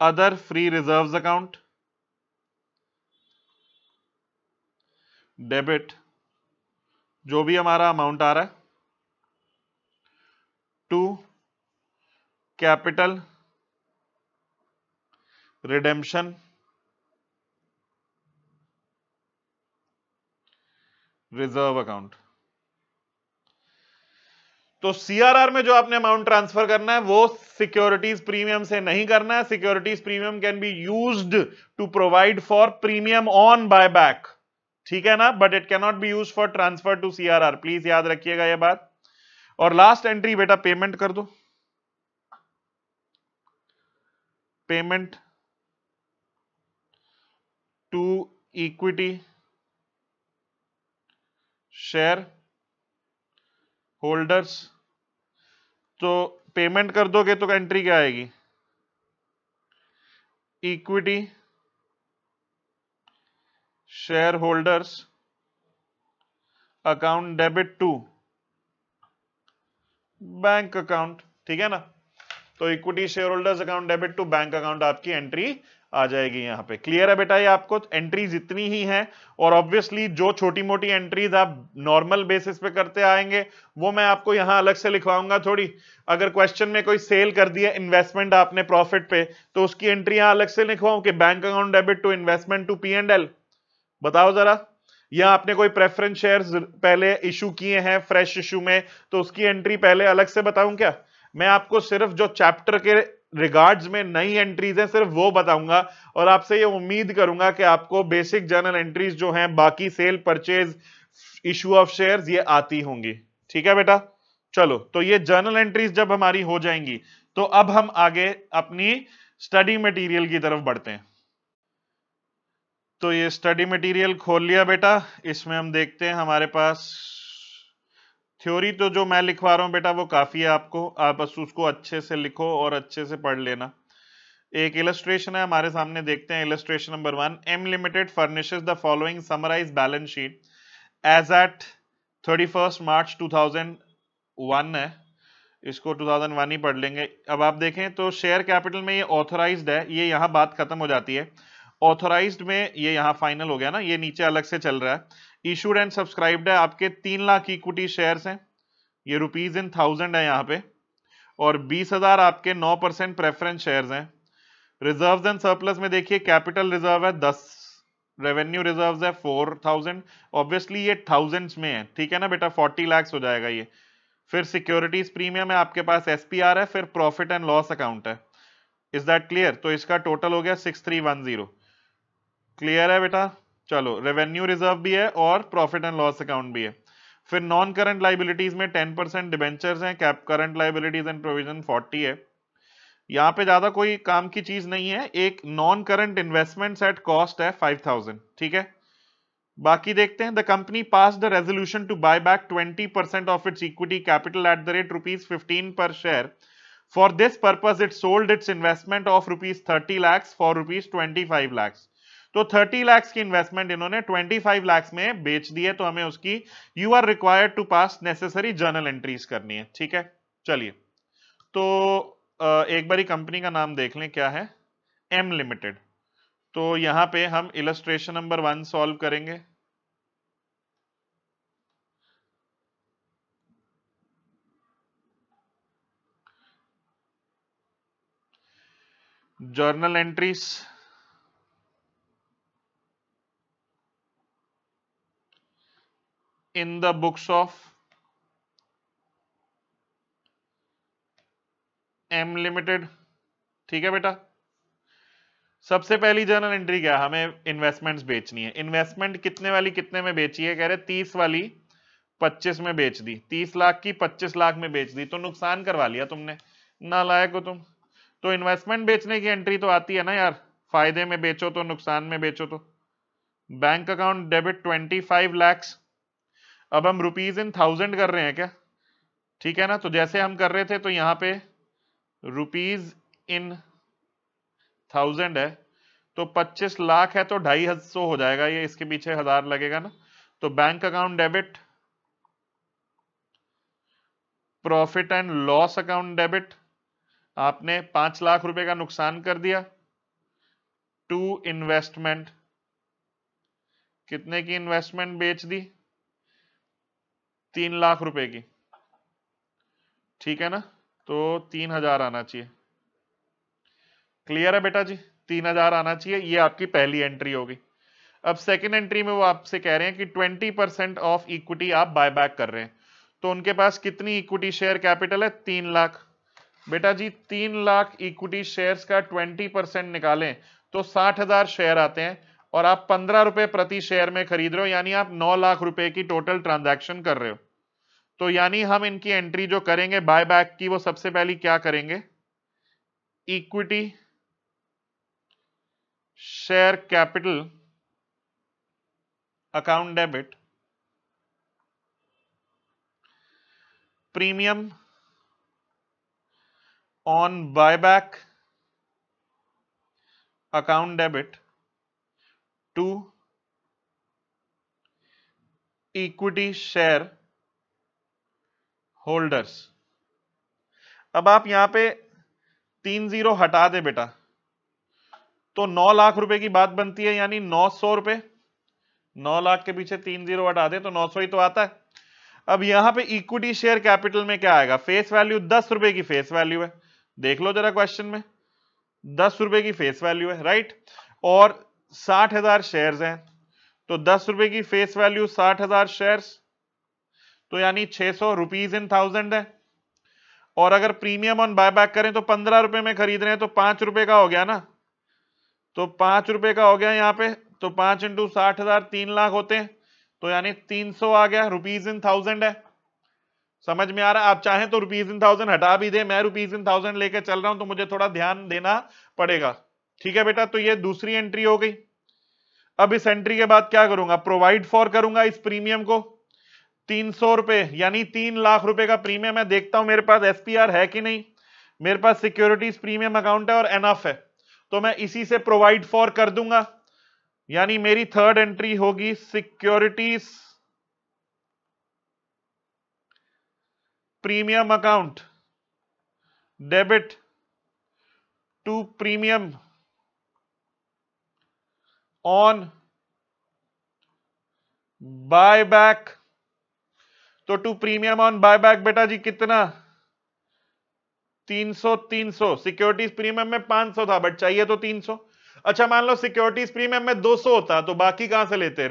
other free reserves account debit जो भी हमारा अमाउंट आ रहा है to capital redemption reserve account तो सीआरआर में जो आपने अमाउंट ट्रांसफर करना है वो सिक्योरिटीज प्रीमियम से नहीं करना है securities premium can be used to provide for premium on buyback ठीक है ना but it cannot be use for transfer to CRR please याद रखिएगा यह बात और लास्ट एंट्री बेटा पेमेंट कर दो payment to equity share holders तो पेमेंट कर दोगे तो एंट्री क्या आएगी equity share holders account debit to bank account ठीक है ना तो equity share holders account debit to bank account आपकी एंट्री आ जाएगी यहां पे क्लियर है बेटा ये आपको एंट्रीज इतनी ही हैं और ऑब्वियसली जो छोटी मोटी एंट्रीज आप नॉर्मल बेसिस पे करते आएंगे वो मैं आपको यहां अलग से लिखवाऊंगा थोड़ी अगर क्वेश्चन में कोई सेल कर दिया इन्वेस्टमेंट आपने प्रॉफिट पे तो उसकी एंट्री यहां अलग से लिखवाऊं कि bank account debit to investment to P and L बताओ जरा या आपने कोई प्रेफरेंस शेयर पहले इशू किए हैं फ्रेश इशू में तो उसकी एंट्री पहले अलग से बताऊं क्या मैं आपको सिर्फ जो चैप्टर के रिगार्ड्स में नई एंट्रीज हैं सिर्फ वो बताऊंगा और आपसे ये उम्मीद करूंगा कि आपको बेसिक जर्नल एंट्रीज जो हैं बाकी sale purchase issue of shares ये आती होंगी ठीक है बेटा चलो तो ये जर्नल एंट्रीज जब हमारी हो जाएंगी तो अब हम आगे अपनी स्टडी मटेरियल की तरफ बढ़ते हैं तो ये स्टडी मटेरियल खोल लिया बेटा इसमें हम देखते हैं हमारे पास थ्योरी तो जो मैं लिखवा रहा हूँ बेटा वो काफ़ी है आपको आप बस उसको अच्छे से लिखो और अच्छे से पढ़ लेना एक इलस्ट्रेशन है हमारे सामने देखते हैं illustration number one M limited furnishes the following summarise balance sheet as at thirty first March two thousand है इसको 2001 ही पढ़ लेंगे अब आप देखें तो शेयर कैपिटल में ये ऑथोराइज्ड है ये यहाँ बात खत्म हो जाती है ऑथोराइज्ड में ये यहाँ फाइनल हो गया ना ये नीचे अलग से चल रहा है इशूड एंड सब्सक्राइब्ड है आपके तीन लाख इक्विटी शेयर्स हैं ये रुपीज इन थाउजेंड है यहाँ पे और बीस हजार आपके नौ परसेंट प्रेफरेंस शेयर्स हैं रिजर्व एंड सरप्लस में देखिए कैपिटल रिजर्व है दस रेवेन्यू रिजर्व है फोर थाउजेंड ऑब्वियसली ये थाउजेंड्स में है ठीक है ना बेटा फोर्टी लैक्स हो जाएगा ये फिर सिक्योरिटीज प्रीमियम है आपके पास एस है फिर प्रॉफिट एंड लॉस अकाउंट है इज दैट क्लियर तो इसका टोटल हो गया six three one zero clear है बेटा चलो रेवेन्यू रिजर्व भी है और प्रॉफिट एंड लॉस अकाउंट भी है फिर नॉन करंट लाइबिलिटीज में टेन परसेंट डिबेंचर है कैप current liabilities and provision forty है यहाँ पे ज्यादा कोई काम की चीज नहीं है एक non current investment at cost है फाइव थाउजेंड ठीक है बाकी देखते हैं the company pass the resolution to buy back twenty percent of its equity capital at the rate rupees fifteen per share for this purpose it sold its investment of rupees thirty lakhs for rupees twenty five lakhs तो 30 लाख की investment इन्होंने 25 लाख में बेच दी है तो हमें उसकी you are required to pass necessary journal entries करनी है ठीक है चलिए तो एक बारी कंपनी का नाम देख लें क्या है एम लिमिटेड तो यहां पे हम इलस्ट्रेशन नंबर वन सॉल्व करेंगे journal entries in the books of M limited ठीक है बेटा सबसे पहली जर्नल एंट्री क्या हमें इन्वेस्टमेंट्स बेचनी है इन्वेस्टमेंट कितने वाली कितने में बेची है कह रहे तीस वाली पच्चीस में बेच दी तीस लाख की पच्चीस लाख में बेच दी तो नुकसान करवा लिया तुमने ना लायक हो तुम तो इन्वेस्टमेंट बेचने की एंट्री तो आती है ना यार फायदे में बेचो तो नुकसान में बेचो तो bank account debit twenty five lakhs अब हम रुपीज इन थाउजेंड कर रहे हैं क्या ठीक है ना तो जैसे हम कर रहे थे तो यहां पे रुपीज इन थाउजेंड है तो 25 लाख है तो ढाई सौ हो जाएगा ये इसके पीछे हजार लगेगा ना तो bank account debit profit and loss account debit आपने पांच लाख रुपए का नुकसान कर दिया टू इन्वेस्टमेंट कितने की इन्वेस्टमेंट बेच दी तीन लाख रुपए की ठीक है ना तो तीन हजार आना चाहिए क्लियर है बेटा जी तीन हजार आना चाहिए ये आपकी पहली एंट्री होगी अब सेकेंड एंट्री में वो आपसे कह रहे हैं कि ट्वेंटी परसेंट ऑफ इक्विटी आप बायबैक कर रहे हैं तो उनके पास कितनी इक्विटी शेयर कैपिटल है तीन लाख बेटा जी तीन लाख इक्विटी शेयर्स का ट्वेंटी परसेंट निकालें तो साठ हजार शेयर आते हैं और आप पंद्रह रुपए प्रति शेयर में खरीद रहे हो यानी आप नौ लाख रुपए की टोटल ट्रांजैक्शन कर रहे हो तो यानी हम इनकी एंट्री जो करेंगे बाय बैक की वो सबसे पहली क्या करेंगे equity share capital account debit premium on buyback account debit to equity share holders अब आप यहां पे तीन जीरो हटा दे बेटा तो नौ लाख रुपए की बात बनती है यानी नौ सौ रुपए नौ लाख के पीछे तीन जीरो हटा दे तो नौ सौ ही तो आता है अब यहां पे इक्विटी शेयर कैपिटल में क्या आएगा फेस वैल्यू दस रुपए की फेस वैल्यू है देख लो जरा क्वेश्चन में दस रुपए की फेस वैल्यू है राइट और साठ हजार शेयर हैं तो दस रुपए की फेस वैल्यू साठ हजार शेयर तो यानी छह सौ रुपीज इन थाउजेंड है और अगर प्रीमियम ऑन बायबैक करें तो पंद्रह रुपए में खरीद रहे हैं तो पांच रुपए का हो गया ना तो पांच रुपए का हो गया यहां पे तो पांच इंटू साठ हजार तीन लाख होते हैं तो यानी तीन सौ आ गया रुपीज इन थाउजेंड है समझ में आ रहा है आप चाहें तो रुपीज इन थाउजेंड हटा भी दे मैं रुपीज इन थाउजेंड लेकर चल रहा हूं तो मुझे थोड़ा ध्यान देना पड़ेगा ठीक है बेटा तो ये दूसरी एंट्री हो गई अब इस एंट्री के बाद क्या करूंगा प्रोवाइड फॉर करूंगा इस प्रीमियम को तीन सौ रुपए यानी तीन लाख रुपए का प्रीमियम है देखता हूं मेरे पास एसपीआर है कि नहीं मेरे पास सिक्योरिटीज प्रीमियम अकाउंट है और एनफ है तो मैं इसी से प्रोवाइड फॉर कर दूंगा यानी मेरी थर्ड एंट्री होगी securities premium account debit to premium on buyback तो टू प्रीमियम ऑन बायबैक बेटा जी कितना 300 300 सिक्योरिटीज प्रीमियम में 500 था बट चाहिए तो 300 अच्छा मान लो सिक्योरिटीज प्रीमियम में 200 होता तो बाकी कहां से लेते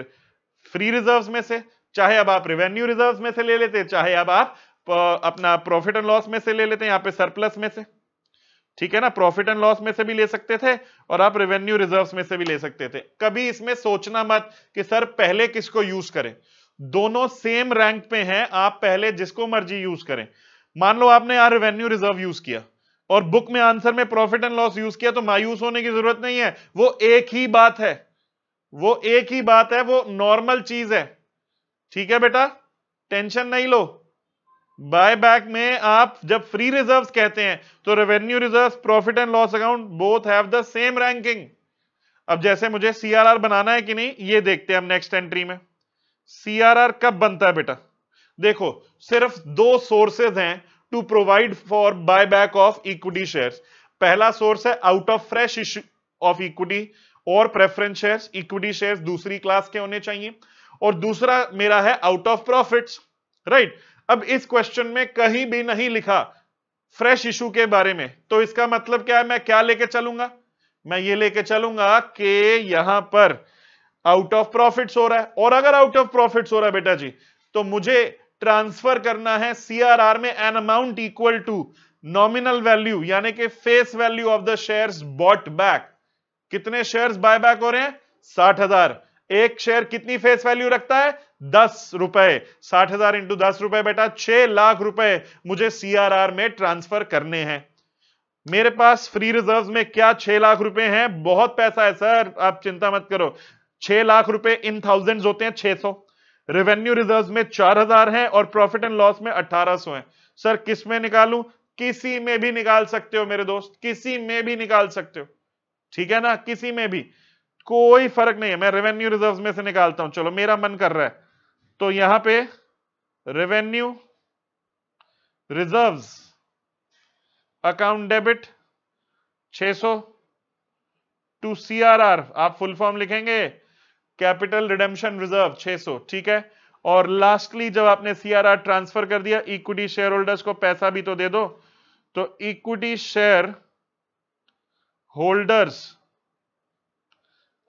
फ्री रिजर्व्स में से चाहे अब आप रेवेन्यू रिजर्व्स में से ले लेते चाहे अब आप अपना प्रॉफिट एंड लॉस में से ले लेते हैं यहां पे सरप्लस में से ठीक है ना प्रॉफिट एंड लॉस में से भी ले सकते थे और आप रेवेन्यू रिजर्व्स में से भी ले सकते थे कभी इसमें सोचना मत कि सर पहले किसको यूज करें दोनों सेम रैंक पे हैं आप पहले जिसको मर्जी यूज करें मान लो आपने यार रेवेन्यू रिजर्व यूज किया और बुक में आंसर में प्रॉफिट एंड लॉस यूज किया तो मायूस होने की जरूरत नहीं है वो एक ही बात है वो एक ही बात है वो नॉर्मल चीज है ठीक है बेटा टेंशन नहीं लो बायबैक में आप जब फ्री रिजर्व्स कहते हैं तो revenue reserves profit and loss account both have the same ranking अब जैसे मुझे सीआरआर बनाना है कि नहीं ये देखते हैं हम नेक्स्ट एंट्री में सीआरआर कब बनता है बेटा देखो सिर्फ दो सोर्सेज हैं to provide for buyback of equity shares पहला सोर्स है out of fresh issue of equity और प्रेफरेंस शेयर्स इक्विटी शेयर्स दूसरी क्लास के होने चाहिए और दूसरा मेरा है आउट ऑफ प्रॉफिट्स राइट अब इस क्वेश्चन में कहीं भी नहीं लिखा फ्रेश इशू के बारे में तो इसका मतलब क्या है मैं क्या लेके चलूंगा मैं ये लेके चलूंगा कि यहां पर आउट ऑफ प्रॉफिट्स हो रहा है और अगर आउट ऑफ प्रॉफिट्स हो रहा है बेटा जी तो मुझे ट्रांसफर करना है सीआरआर में an amount equal to nominal value यानी कि face value of the shares bought back कितने शेयर्स बाय बैक हो रहे हैं साठ हजार एक शेयर कितनी फेस वैल्यू रखता है दस रुपए साठ हजार इंटू दस रुपए बेटा छह लाख रुपए मुझे सीआरआर में ट्रांसफर करने हैं मेरे पास फ्री रिजर्व्स में क्या छह लाख रुपए हैं बहुत पैसा है सर आप चिंता मत करो छह लाख रुपए इन थाउजेंड होते हैं छह सौ रेवेन्यू रिजर्व में चार हजार है और प्रॉफिट एंड लॉस में अठारह सौ है सर किस में निकालू किसी में भी निकाल सकते हो मेरे दोस्त किसी में भी निकाल सकते हो ठीक है ना किसी में भी कोई फर्क नहीं है मैं रेवेन्यू रिजर्व में से निकालता हूं चलो मेरा मन कर रहा है तो यहां पे revenue reserves account debit 600 to CRR आप फुल फॉर्म लिखेंगे कैपिटल रिडेम्पशन रिजर्व 600 ठीक है और लास्टली जब आपने सीआरआर ट्रांसफर कर दिया इक्विटी शेयर होल्डर्स को पैसा भी तो दे दो तो equity share holders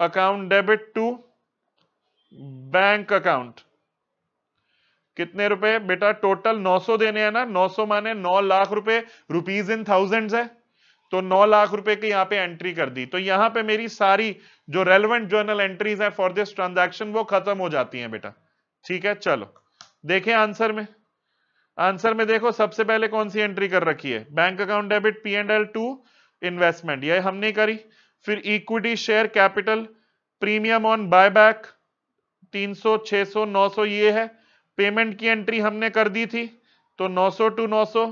account debit to bank account कितने रुपए बेटा टोटल 900 देने हैं ना 900 माने 9 लाख रुपए रुपीज इन थाउजेंड्स है तो 9 लाख रुपए की यहां पे एंट्री कर दी तो यहां पे मेरी सारी जो रेलिवेंट जर्नल एंट्रीज है फॉर दिस ट्रांजैक्शन वो खत्म हो जाती हैं बेटा ठीक है चलो देखें आंसर में आंसर में देखो सबसे पहले कौन सी एंट्री कर रखी है bank account debit P and L to investment ये हमने करी फिर equity share capital premium on buyback 300, 600, 900 ये है पेमेंट की एंट्री हमने कर दी थी तो 900 टू 900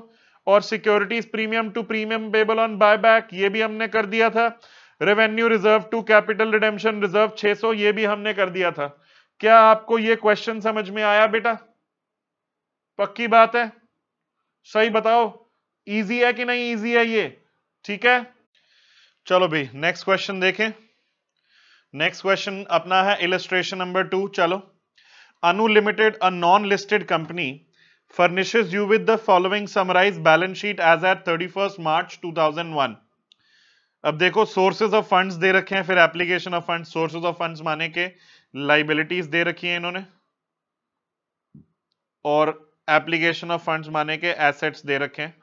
और securities premium to premium payable on buyback ये भी हमने कर दिया था revenue reserve to capital redemption reserve 600 ये भी हमने कर दिया था क्या आपको ये क्वेश्चन समझ में आया बेटा पक्की बात है सही बताओ इजी है कि नहीं इजी है ये ठीक है चलो भी नेक्स्ट क्वेश्चन देखें नेक्स्ट क्वेश्चन अपना है इलेस्ट्रेशन नंबर टू चलो Anu limited a non listed company furnishes you summarise balance sheet as at thirty first March two thousand 2001. अब देखो सोर्सेज ऑफ फंड्स दे रखे हैं फिर application of funds sources of funds माने के लाइबिलिटीज दे रखी है इन्होंने और एप्लीकेशन ऑफ फंड्स माने के एसेट्स दे रखे हैं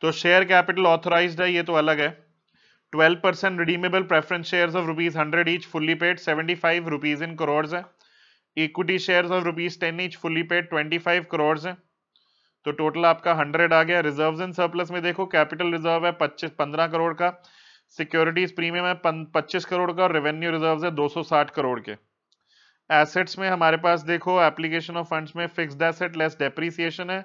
तो शेयर कैपिटल ऑथोराइज है ये तो अलग है 12% preference preference of rupees hundred each fully paid seventy five rupees in crore है share of rupees ten each fully paid twenty five crore है तो टोटल आपका हंड्रेड आ गया रिजर्व इन सरप्लस में देखो कैपिटल रिजर्व है पच्चीस पंद्रह करोड़ का सिक्योरिटीज प्रीमियम है पच्चीस करोड़ का और रेवेन्यू रिजर्व है दो सौ साठ करोड़ के एसेट्स में हमारे पास देखो एप्लीकेशन ऑफ फंड्स में फिक्स्ड एसेट लेस डेप्रीसिएशन है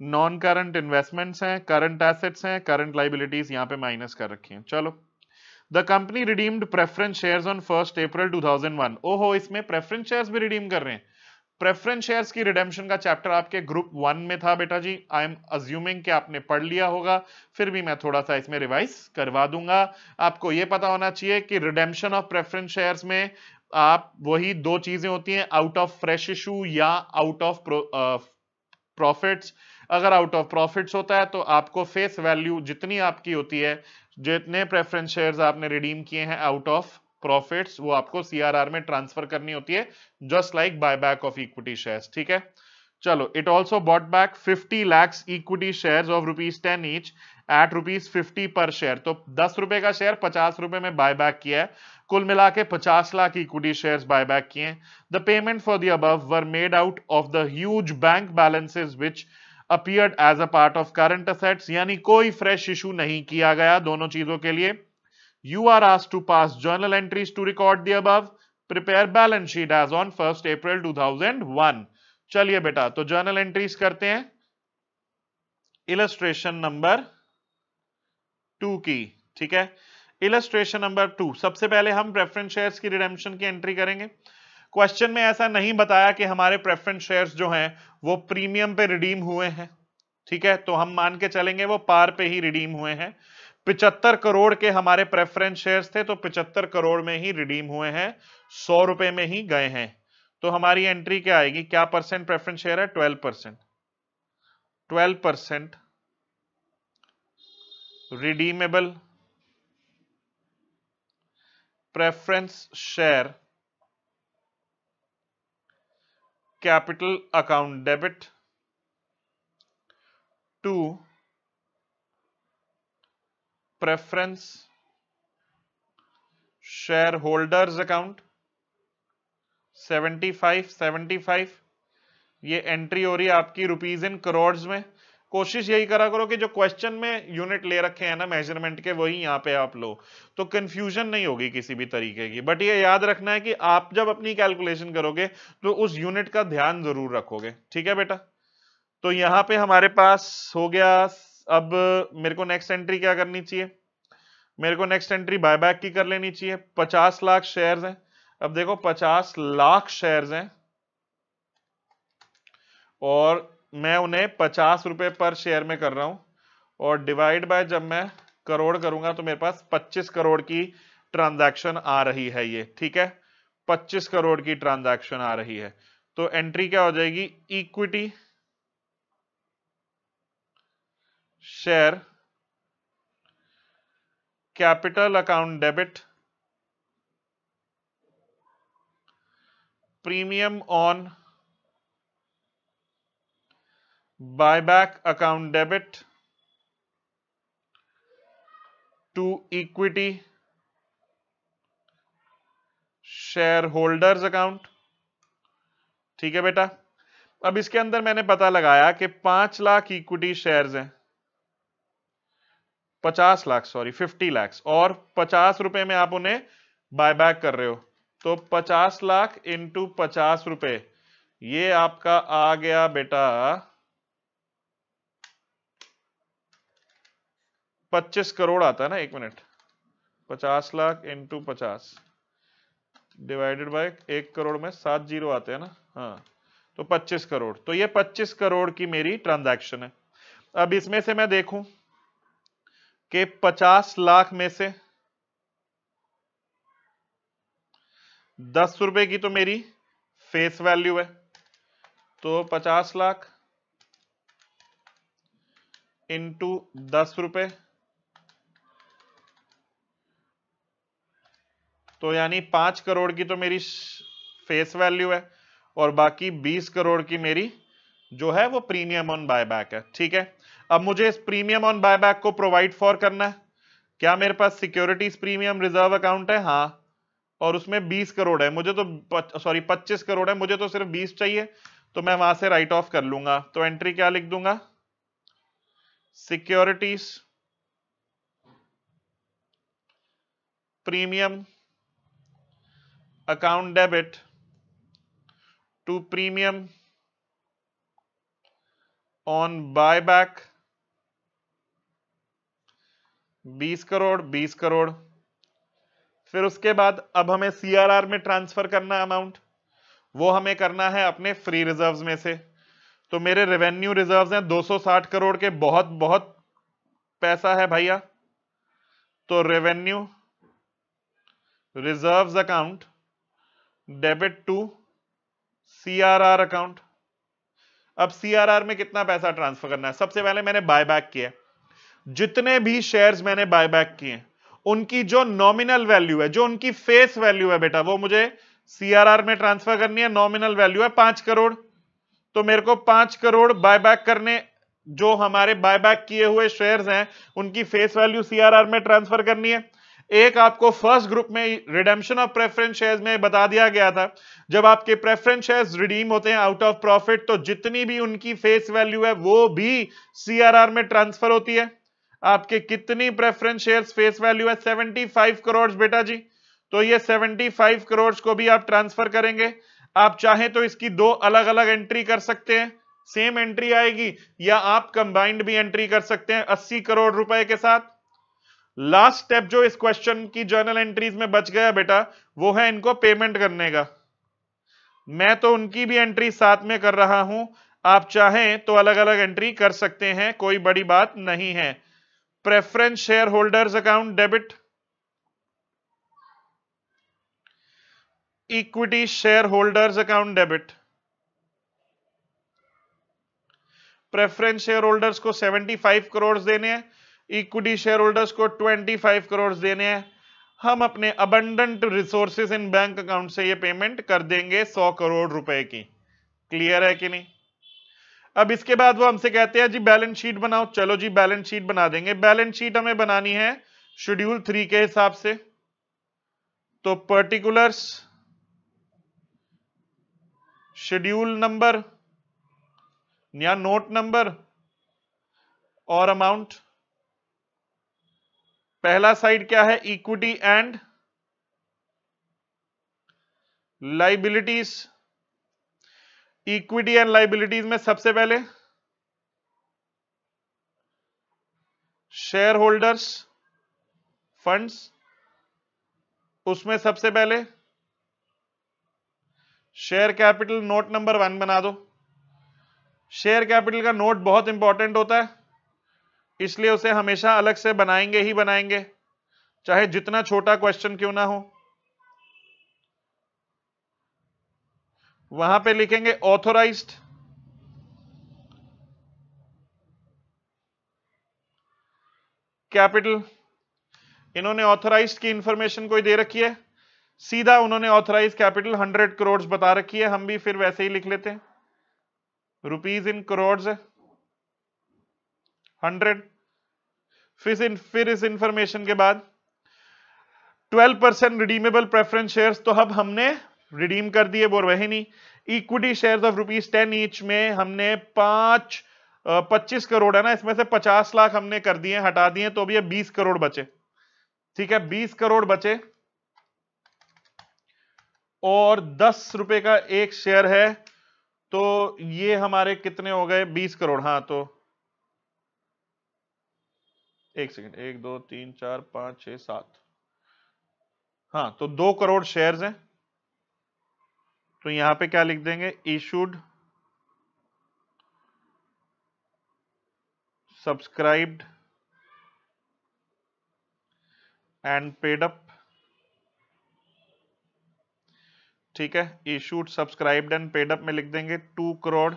नॉन करंट इन्वेस्टमेंट्स हैं करंट एसेट्स हैं करंट लाइबिलिटीज यहां पे माइनस कर रखी हैं चलो the company redeemed preference shares on first April 2001 ओहो इसमें प्रेफरेंस शेयर्स भी रिडीम कर रहे हैं प्रेफरेंस शेयर्स की रिडेम्पशन का चैप्टर आपके ग्रुप वन में था बेटा जी आई एम अज्यूमिंग कि आपने पढ़ लिया होगा फिर भी मैं थोड़ा सा इसमें रिवाइज करवा दूंगा आपको यह पता होना चाहिए कि रिडेम्पशन ऑफ प्रेफरेंस शेयर्स में आप वही दो चीजें होती हैं आउट ऑफ फ्रेश इशू या आउट ऑफ प्रॉफिट्स अगर आउट ऑफ प्रॉफिट्स होता है तो आपको फेस वैल्यू जितनी आपकी होती है जितने प्रेफरेंस शेयर्स आपने रिडीम किए हैं आउट ऑफ प्रॉफिट्स वो आपको सीआरआर में ट्रांसफर करनी होती है just like buyback of equity shares ठीक है चलो it also bought back 50 lakhs equity shares of rupees ten each at rupees fifty per share तो दस रुपए का शेयर पचास रुपए में बायबैक किया है कुल मिला के पचास लाख इक्विटी शेयर्स बायबैक किए हैं the payment for the above were made out of the huge bank balances which appeared as a part of current assets यानी कोई फ्रेश इशू नहीं किया गया दोनों चीजों के लिए you are asked to pass journal entries to record the अब prepare balance sheet as on first April 2001 चलिए बेटा तो जर्नल एंट्रीज करते हैं इलस्ट्रेशन नंबर टू की ठीक है इलस्ट्रेशन नंबर टू सबसे पहले हम प्रेफरेंस शेयर्स की रिडेम्पशन की एंट्री करेंगे क्वेश्चन में ऐसा नहीं बताया कि हमारे प्रेफरेंस शेयर्स जो हैं वो प्रीमियम पे रिडीम हुए हैं ठीक है तो हम मान के चलेंगे वो पार पे ही रिडीम हुए हैं पिचहत्तर करोड़ के हमारे प्रेफरेंस शेयर्स थे तो पिचहत्तर करोड़ में ही रिडीम हुए हैं सौ रुपए में ही गए हैं तो हमारी एंट्री क्या आएगी क्या परसेंट प्रेफरेंस शेयर है twelve percent twelve percent redeemable preference share capital account debit to preference shareholders account 75 75 ये एंट्री हो रही है आपकी रुपीज इन करोड़ में कोशिश यही करा करो कि जो क्वेश्चन में यूनिट ले रखे हैं ना मेजरमेंट के वही यहाँ पे आप लो तो कंफ्यूजन नहीं होगी किसी भी तरीके की बट ये याद रखना है कि आप जब अपनी कैलकुलेशन करोगे तो उस यूनिट का ध्यान जरूर रखोगे ठीक है बेटा तो यहाँ पे हमारे पास हो गया अब मेरे को नेक्स्ट एंट्री क्या करनी चाहिए मेरे को नेक्स्ट एंट्री बायबैक की कर लेनी चाहिए पचास लाख शेयर है अब देखो पचास लाख शेयर है और मैं उन्हें पचास रुपए पर शेयर में कर रहा हूं और डिवाइड बाय जब मैं करोड़ करूंगा तो मेरे पास पच्चीस करोड़ की ट्रांजैक्शन आ रही है ये ठीक है पच्चीस करोड़ की ट्रांजैक्शन आ रही है तो एंट्री क्या हो जाएगी equity share capital account debit premium on buyback account debit to equity holders account ठीक है बेटा अब इसके अंदर मैंने पता लगाया कि पांच लाख इक्विटी शेयर्स हैं पचास लाख सॉरी फिफ्टी लाख और पचास रुपए में आप उन्हें बायबैक कर रहे हो तो पचास लाख इंटू पचास रुपए ये आपका आ गया बेटा 25 करोड़ आता है ना एक मिनट 50 लाख इंटू पचास डिवाइडेड बाय एक करोड़ में सात जीरो आते हैं ना हाँ तो 25 करोड़ तो ये 25 करोड़ की मेरी ट्रांजैक्शन है अब इसमें से मैं देखूं कि 50 लाख में से दस रुपए की तो मेरी फेस वैल्यू है तो 50 लाख इंटू दस रुपए तो यानी पांच करोड़ की तो मेरी फेस वैल्यू है और बाकी बीस करोड़ की मेरी जो है वो प्रीमियम ऑन बायबैक है ठीक है अब मुझे इस प्रीमियम ऑन बायबैक को प्रोवाइड फॉर करना है क्या मेरे पास सिक्योरिटीज प्रीमियम रिजर्व अकाउंट है हाँ और उसमें 20 करोड़ है मुझे तो सॉरी 25 करोड़ है मुझे तो सिर्फ 20 चाहिए तो मैं वहां से राइट ऑफ कर लूंगा तो एंट्री क्या लिख दूंगा securities premium debit to premium on buy back 20 crore 20 crore फिर उसके बाद अब हमें सीआरआर में ट्रांसफर करना अमाउंट वो हमें करना है अपने फ्री रिजर्व्स में से तो मेरे रेवेन्यू रिजर्व्स हैं 260 करोड़ के बहुत बहुत पैसा है भैया तो revenue reserves account debit to CRR account अब सीआरआर में कितना पैसा ट्रांसफर करना है सबसे पहले मैंने बायबैक किया जितने भी शेयर्स मैंने बायबैक किए उनकी जो नॉमिनल वैल्यू है जो उनकी फेस वैल्यू है बेटा वो मुझे सीआरआर में ट्रांसफर करनी है नॉमिनल वैल्यू है पांच करोड़ तो मेरे को पांच करोड़ बायबैक करने जो हमारे बायबैक किए हुए शेयर्स हैं उनकी फेस वैल्यू सीआरआर में ट्रांसफर करनी है एक आपको फर्स्ट ग्रुप में रिडेम्पशन ऑफ प्रेफरेंस शेयर्स में बता दिया गया था जब आपके प्रेफरेंस शेयर्स रिडीम होते हैं आउट ऑफ प्रॉफिट तो जितनी भी उनकी फेस वैल्यू है वो भी सीआरआर में ट्रांसफर होती है आपके कितनी प्रेफरेंस शेयर्स फेस वैल्यू है 75 करोड़ बेटा जी तो ये 75 करोड़ को भी आप ट्रांसफर करेंगे आप चाहे तो इसकी दो अलग अलग एंट्री कर सकते हैं सेम एंट्री आएगी या आप कंबाइंड भी एंट्री कर सकते हैं 80 करोड़ रुपए के साथ लास्ट स्टेप जो इस क्वेश्चन की जर्नल एंट्रीज में बच गया बेटा वो है इनको पेमेंट करने का मैं तो उनकी भी एंट्री साथ में कर रहा हूं आप चाहें तो अलग अलग एंट्री कर सकते हैं कोई बड़ी बात नहीं है preference share holders account debit equity share holders account debit preference share holders को 75 करोड़ देने हैं इक्विटी शेयर होल्डर्स को 25 करोड़ देने हैं हम अपने abundant resources in bank account से ये पेमेंट कर देंगे 100 करोड़ रुपए की क्लियर है कि नहीं अब इसके बाद वो हमसे कहते हैं जी बैलेंस शीट बनाओ चलो जी बैलेंस शीट बना देंगे बैलेंस शीट हमें बनानी है शेड्यूल थ्री के हिसाब से तो पर्टिकुलर्स शेड्यूल नंबर या नोट नंबर और अमाउंट पहला साइड क्या है equity and liabilities equity and liabilities में सबसे पहले शेयर होल्डर्स फंड्स उसमें सबसे पहले share capital note number one बना दो शेयर कैपिटल का नोट बहुत इंपॉर्टेंट होता है इसलिए उसे हमेशा अलग से बनाएंगे ही बनाएंगे चाहे जितना छोटा क्वेश्चन क्यों ना हो वहां पे लिखेंगे ऑथोराइज्ड कैपिटल इन्होंने ऑथोराइज की इंफॉर्मेशन कोई दे रखी है सीधा उन्होंने ऑथोराइज कैपिटल हंड्रेड करोड़ बता रखी है हम भी फिर वैसे ही लिख लेते हैं रुपीज इन करोड़ हंड्रेड फिर इन फिर इस इंफॉर्मेशन के बाद 12 परसेंट रिडीमेबल प्रेफरेंस शेयर तो अब हमने रिडीम कर दिए नहीं equity share of rupees ten each में हमने पांच पच्चीस करोड़ है ना इसमें से पचास लाख हमने कर दिए हटा दिए तो भी बीस करोड़ बचे ठीक है बीस करोड़ बचे और दस रुपए का एक शेयर है तो ये हमारे कितने हो गए बीस करोड़ हाँ तो एक सेकेंड एक दो तीन चार पांच छ सात हाँ तो दो करोड़ शेयर्स हैं तो यहां पे क्या लिख देंगे issued subscribed and paid up ठीक है issued subscribed and paid up में लिख देंगे two crore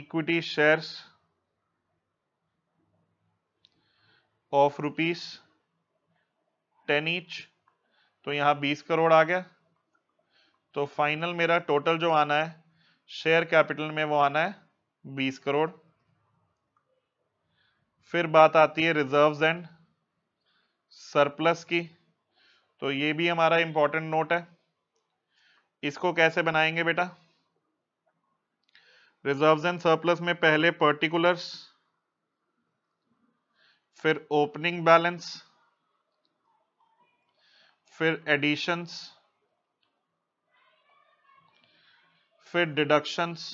equity shares of rupees ten each तो यहाँ बीस करोड़ आ गया तो फाइनल मेरा टोटल जो आना है शेयर कैपिटल में वो आना है बीस करोड़ फिर बात आती है रिजर्व्स एंड सरप्लस की तो ये भी हमारा इंपॉर्टेंट नोट है इसको कैसे बनाएंगे बेटा रिजर्व्स एंड सरप्लस में पहले पर्टिकुलर्स फिर ओपनिंग बैलेंस फिर एडिशंस फिर डिडक्शंस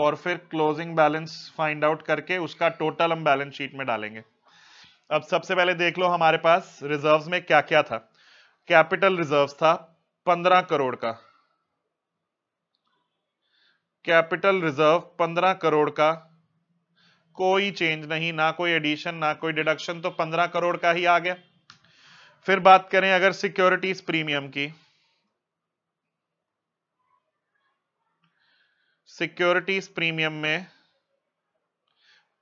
और फिर क्लोजिंग बैलेंस फाइंड आउट करके उसका टोटल हम बैलेंस शीट में डालेंगे अब सबसे पहले देख लो हमारे पास रिजर्व्स में क्या क्या था कैपिटल रिजर्व्स था पंद्रह करोड़ का कैपिटल रिजर्व पंद्रह करोड़ का कोई चेंज नहीं ना कोई एडिशन ना कोई डिडक्शन तो 15 करोड़ का ही आ गया फिर बात करें अगर सिक्योरिटीज प्रीमियम की सिक्योरिटीज प्रीमियम में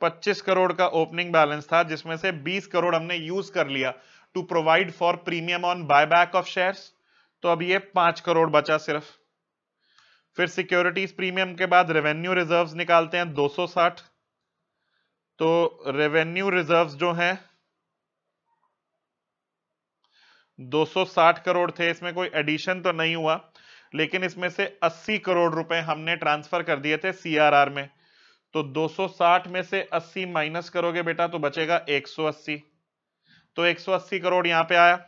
25 करोड़ का ओपनिंग बैलेंस था जिसमें से 20 करोड़ हमने यूज कर लिया to provide for premium on buyback of shares तो अब ये 5 करोड़ बचा सिर्फ फिर सिक्योरिटीज प्रीमियम के बाद रेवेन्यू रिजर्व्स निकालते हैं 260 तो रेवेन्यू रिजर्व्स जो हैं 260 करोड़ थे इसमें कोई एडिशन तो नहीं हुआ लेकिन इसमें से 80 करोड़ रुपए हमने ट्रांसफर कर दिए थे सीआरआर में तो 260 में से 80 माइनस करोगे बेटा तो बचेगा 180 तो 180 करोड़ यहां पे आया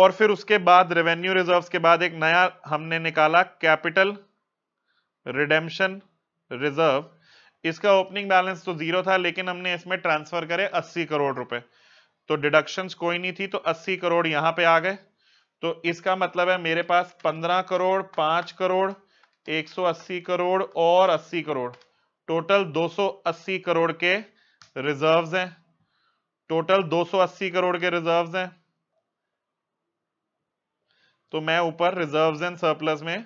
और फिर उसके बाद रेवेन्यू रिजर्व्स के बाद एक नया हमने निकाला कैपिटल रिडेम्शन रिजर्व इसका ओपनिंग बैलेंस तो जीरो था लेकिन हमने इसमें ट्रांसफर करे अस्सी करोड़ रुपए तो डिडक्शन कोई नहीं थी तो अस्सी करोड़ यहां पे आ गए तो इसका मतलब है मेरे पास पंद्रह करोड़ पांच करोड़ 180 करोड़ और 80 करोड़ टोटल 280 करोड़ के रिजर्व्स हैं टोटल 280 करोड़ के रिजर्व्स हैं तो मैं ऊपर रिजर्व्स एंड सरप्लस में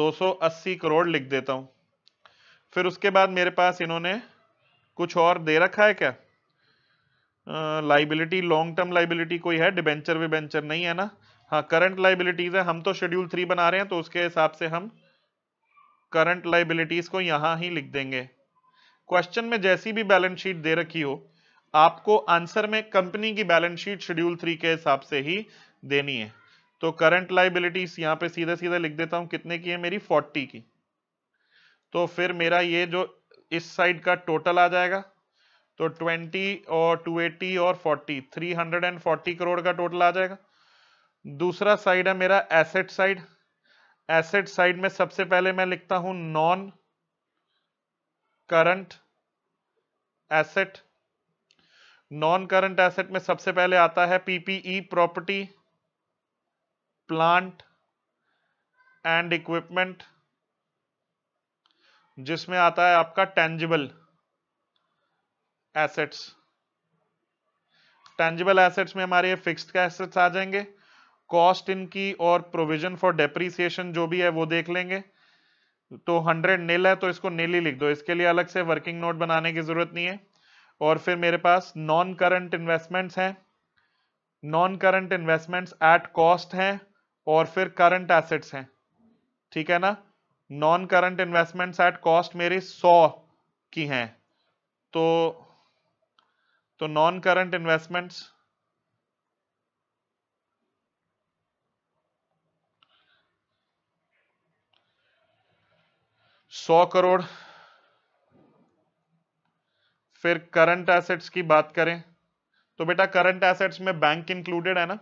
280 करोड़ लिख देता हूं फिर उसके बाद मेरे पास इन्होंने कुछ और दे रखा है क्या लाइबिलिटी लॉन्ग टर्म लाइबिलिटी कोई है डिबेंचर विबेंचर नहीं है ना हाँ करंट लाइबिलिटीज है हम तो शेड्यूल थ्री बना रहे हैं तो उसके हिसाब से हम करंट लाइबिलिटीज को यहां ही लिख देंगे क्वेश्चन में जैसी भी बैलेंस शीट दे रखी हो आपको आंसर में कंपनी की बैलेंस शीट शेड्यूल थ्री के हिसाब से ही देनी है तो करंट लाइबिलिटीज यहां पे सीधे सीधे लिख देता हूं कितने की है मेरी फोर्टी की तो फिर मेरा ये जो इस साइड का टोटल आ जाएगा तो 20 और 280 और 40 340 करोड़ का टोटल आ जाएगा दूसरा साइड है मेरा एसेट साइड एसेट साइड में सबसे पहले मैं लिखता हूं non current asset non current asset में सबसे पहले आता है PPE property plant and equipment जिसमें आता है आपका टेंजिबल एसेट्स टेंजिबल एसेट्स में हमारे फिक्स्ड एसेट्स आ जाएंगे कॉस्ट इनकी और प्रोविजन फॉर डेप्रीसिएशन जो भी है वो देख लेंगे तो 100 नील है तो इसको नील ही लिख दो इसके लिए अलग से वर्किंग नोट बनाने की जरूरत नहीं है और फिर मेरे पास नॉन करंट इन्वेस्टमेंट्स हैं non current investments at cost हैं और फिर करंट एसेट्स हैं ठीक है ना non current investments at cost मेरी सौ की हैं तो तो नॉन करंट इन्वेस्टमेंट्स सौ करोड़ फिर करंट एसेट्स की बात करें तो बेटा करंट एसेट्स में बैंक इंक्लूडेड है ना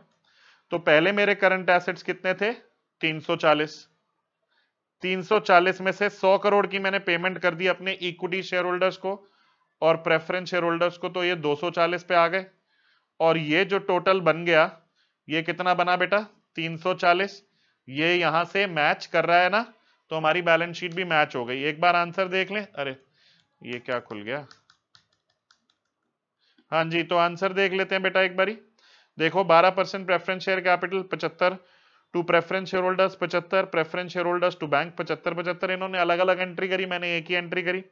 तो पहले मेरे करंट एसेट्स कितने थे 340 340 में से 100 करोड़ की मैंने पेमेंट कर दी अपने इक्विटी शेयर होल्डर्स को और प्रेफरेंस शेयर होल्डर्स को तो ये 240 पे आ गए और ये जो टोटल बन गया ये कितना बना बेटा 340 ये यहां से मैच कर रहा है ना तो हमारी बैलेंस शीट भी मैच हो गई एक बार आंसर देख ले अरे ये क्या खुल गया हाँ जी तो आंसर देख लेते हैं बेटा एक बारी देखो 12 परसेंट प्रेफरेंस शेयर कैपिटल पचहत्तर टू प्रेफरेंस शेयर होल्डर्स पचहत्तर preference share holders to bank पचहत्तर पचहत्तर इन्होंने अलग अलग एंट्री करी मैंने एक ही एंट्री करी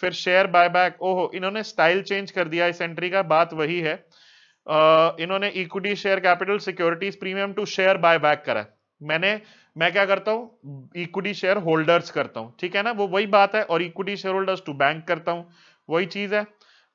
फिर शेयर बायबैक ओहो इन्होंने स्टाइल चेंज कर दिया इस एंट्री का बात वही है इन्होंने equity share capital securities premium to share buyback करा मैंने मैं क्या करता हूँ इक्विटी शेयर होल्डर्स करता हूँ ठीक है ना वो वही बात है और equity share holders to bank करता हूँ वही चीज है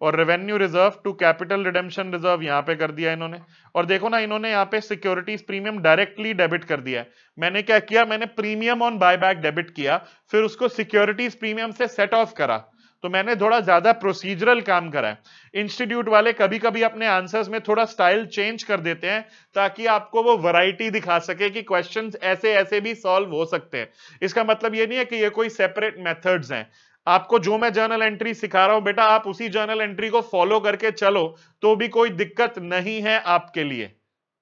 और revenue reserve to capital redemption reserve यहां पे कर दिया इन्होंने और देखो ना इन्होंने यहाँ पे सिक्योरिटीज प्रीमियम डायरेक्टली डेबिट कर दिया है मैंने क्या किया मैंने प्रीमियम ऑन बायबैक डेबिट किया फिर उसको सिक्योरिटीज प्रीमियम से सेट ऑफ करा तो मैंने थोड़ा ज्यादा प्रोसीजरल काम करा है इंस्टीट्यूट वाले कभी कभी अपने आंसर्स में थोड़ा स्टाइल चेंज कर देते हैं ताकि आपको वो वैरायटी दिखा सके कि क्वेश्चंस ऐसे ऐसे भी सॉल्व हो सकते हैं इसका मतलब ये नहीं है कि ये कोई सेपरेट मेथड्स हैं आपको जो मैं जर्नल एंट्री सिखा रहा हूं बेटा आप उसी जर्नल एंट्री को फॉलो करके चलो तो भी कोई दिक्कत नहीं है आपके लिए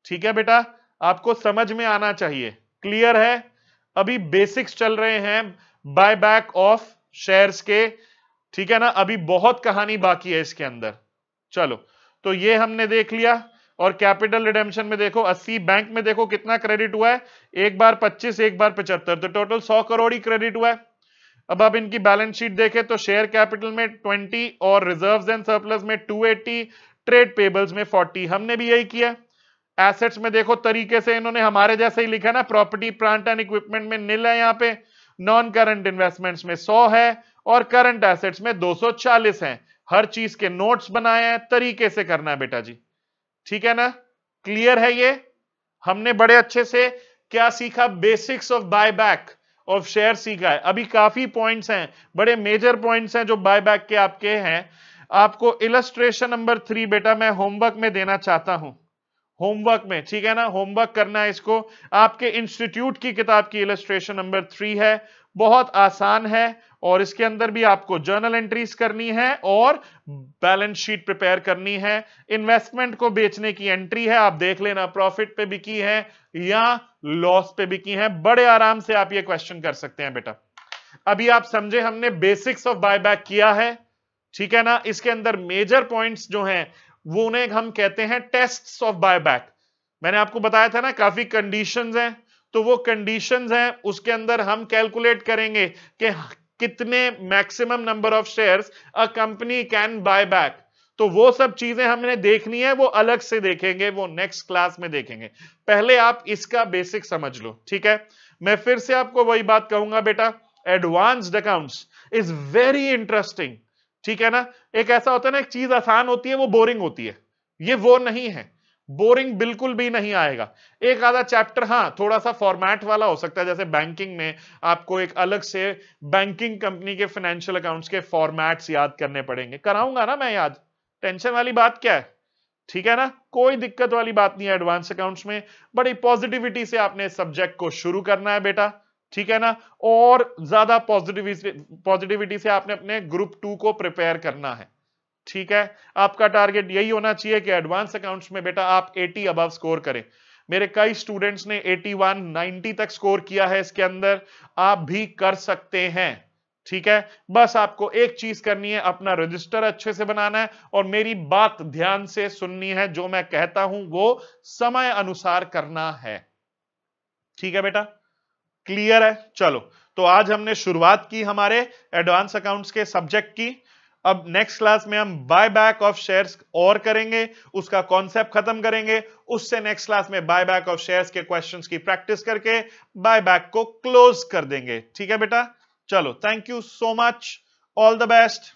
ठीक है बेटा आपको समझ में आना चाहिए क्लियर है अभी बेसिक्स चल रहे हैं बाय बैक ऑफ शेयर के ठीक है ना अभी बहुत कहानी बाकी है इसके अंदर चलो तो ये हमने देख लिया और कैपिटल रिडेम्शन में देखो 80 बैंक में देखो कितना क्रेडिट हुआ है एक बार 25 एक बार 75 तो टोटल 100 करोड़ ही क्रेडिट हुआ है अब आप इनकी बैलेंस शीट देखें तो शेयर कैपिटल में 20 और रिजर्व्स एंड सरप्लस में 280 ट्रेड पेबल्स में 40 हमने भी यही किया एसेट्स में देखो तरीके से इन्होंने हमारे जैसे ही लिखा ना प्रॉपर्टी प्लांट एंड इक्विपमेंट में नील है यहाँ पे नॉन करंट इन्वेस्टमेंट्स में 100 है और करंट एसेट्स में 240 हैं हर चीज के नोट्स बनाए हैं तरीके से करना है बेटा जी ठीक है ना क्लियर है ये हमने बड़े अच्छे से क्या सीखा basics of back of share सीखा है अभी काफी पॉइंट्स हैं बड़े मेजर पॉइंट्स हैं जो बायबैक के आपके हैं आपको इलस्ट्रेशन नंबर थ्री बेटा मैं होमवर्क में देना चाहता हूं होमवर्क में ठीक है ना होमवर्क करना है इसको आपके इंस्टीट्यूट की किताब की इलस्ट्रेशन नंबर थ्री है बहुत आसान है और इसके अंदर भी आपको जर्नल एंट्रीज करनी है और बैलेंस शीट प्रिपेयर करनी है इन्वेस्टमेंट को बेचने की एंट्री है आप देख लेना प्रॉफिट पे भी की है या लॉस पे भी की है बड़े आराम से आप ये क्वेश्चन कर सकते हैं बेटा अभी आप समझे हमने बेसिक्स ऑफ बायबैक किया है ठीक है ना इसके अंदर मेजर पॉइंट्स जो हैं वो उन्हें हम कहते हैं टेस्ट ऑफ बायबैक मैंने आपको बताया था ना काफी कंडीशन हैं तो वो कंडीशंस हैं उसके अंदर हम कैलकुलेट करेंगे कि कितने maximum number of shares a company can buy back तो वो सब चीजें हमने देखनी है वो अलग से देखेंगे वो नेक्स्ट क्लास में देखेंगे पहले आप इसका बेसिक समझ लो ठीक है मैं फिर से आपको वही बात कहूंगा बेटा advanced accounts is very interesting ठीक है ना एक ऐसा होता है ना एक चीज आसान होती है वो बोरिंग होती है ये वो नहीं है बोरिंग बिल्कुल भी नहीं आएगा एक आधा चैप्टर हाँ थोड़ा सा फॉर्मेट वाला हो सकता है जैसे बैंकिंग में आपको एक अलग से बैंकिंग कंपनी के फाइनेंशियल अकाउंट्स के फॉर्मेट्स याद करने पड़ेंगे कराऊंगा ना मैं याद टेंशन वाली बात क्या है ठीक है ना कोई दिक्कत वाली बात नहीं है एडवांस अकाउंट्स में बड़ी पॉजिटिविटी से आपने सब्जेक्ट को शुरू करना है बेटा ठीक है ना और ज्यादा पॉजिटिविटी पॉजिटिविटी से आपने अपने ग्रुप टू को प्रिपेयर करना है ठीक है आपका टारगेट यही होना चाहिए कि एडवांस अकाउंट्स में बेटा आप 80 अबव स्कोर करें मेरे कई स्टूडेंट्स ने 81 90 तक स्कोर किया है इसके अंदर आप भी कर सकते हैं ठीक है बस आपको एक चीज करनी है अपना रजिस्टर अच्छे से बनाना है और मेरी बात ध्यान से सुननी है जो मैं कहता हूं वो समय अनुसार करना है ठीक है बेटा क्लियर है चलो तो आज हमने शुरुआत की हमारे एडवांस अकाउंट्स के सब्जेक्ट की अब नेक्स्ट क्लास में हम बाय बैक ऑफ शेयर्स और करेंगे उसका कॉन्सेप्ट खत्म करेंगे उससे नेक्स्ट क्लास में बाय बैक ऑफ शेयर्स के क्वेश्चंस की प्रैक्टिस करके बाय बैक को क्लोज कर देंगे ठीक है बेटा चलो thank you so much all the best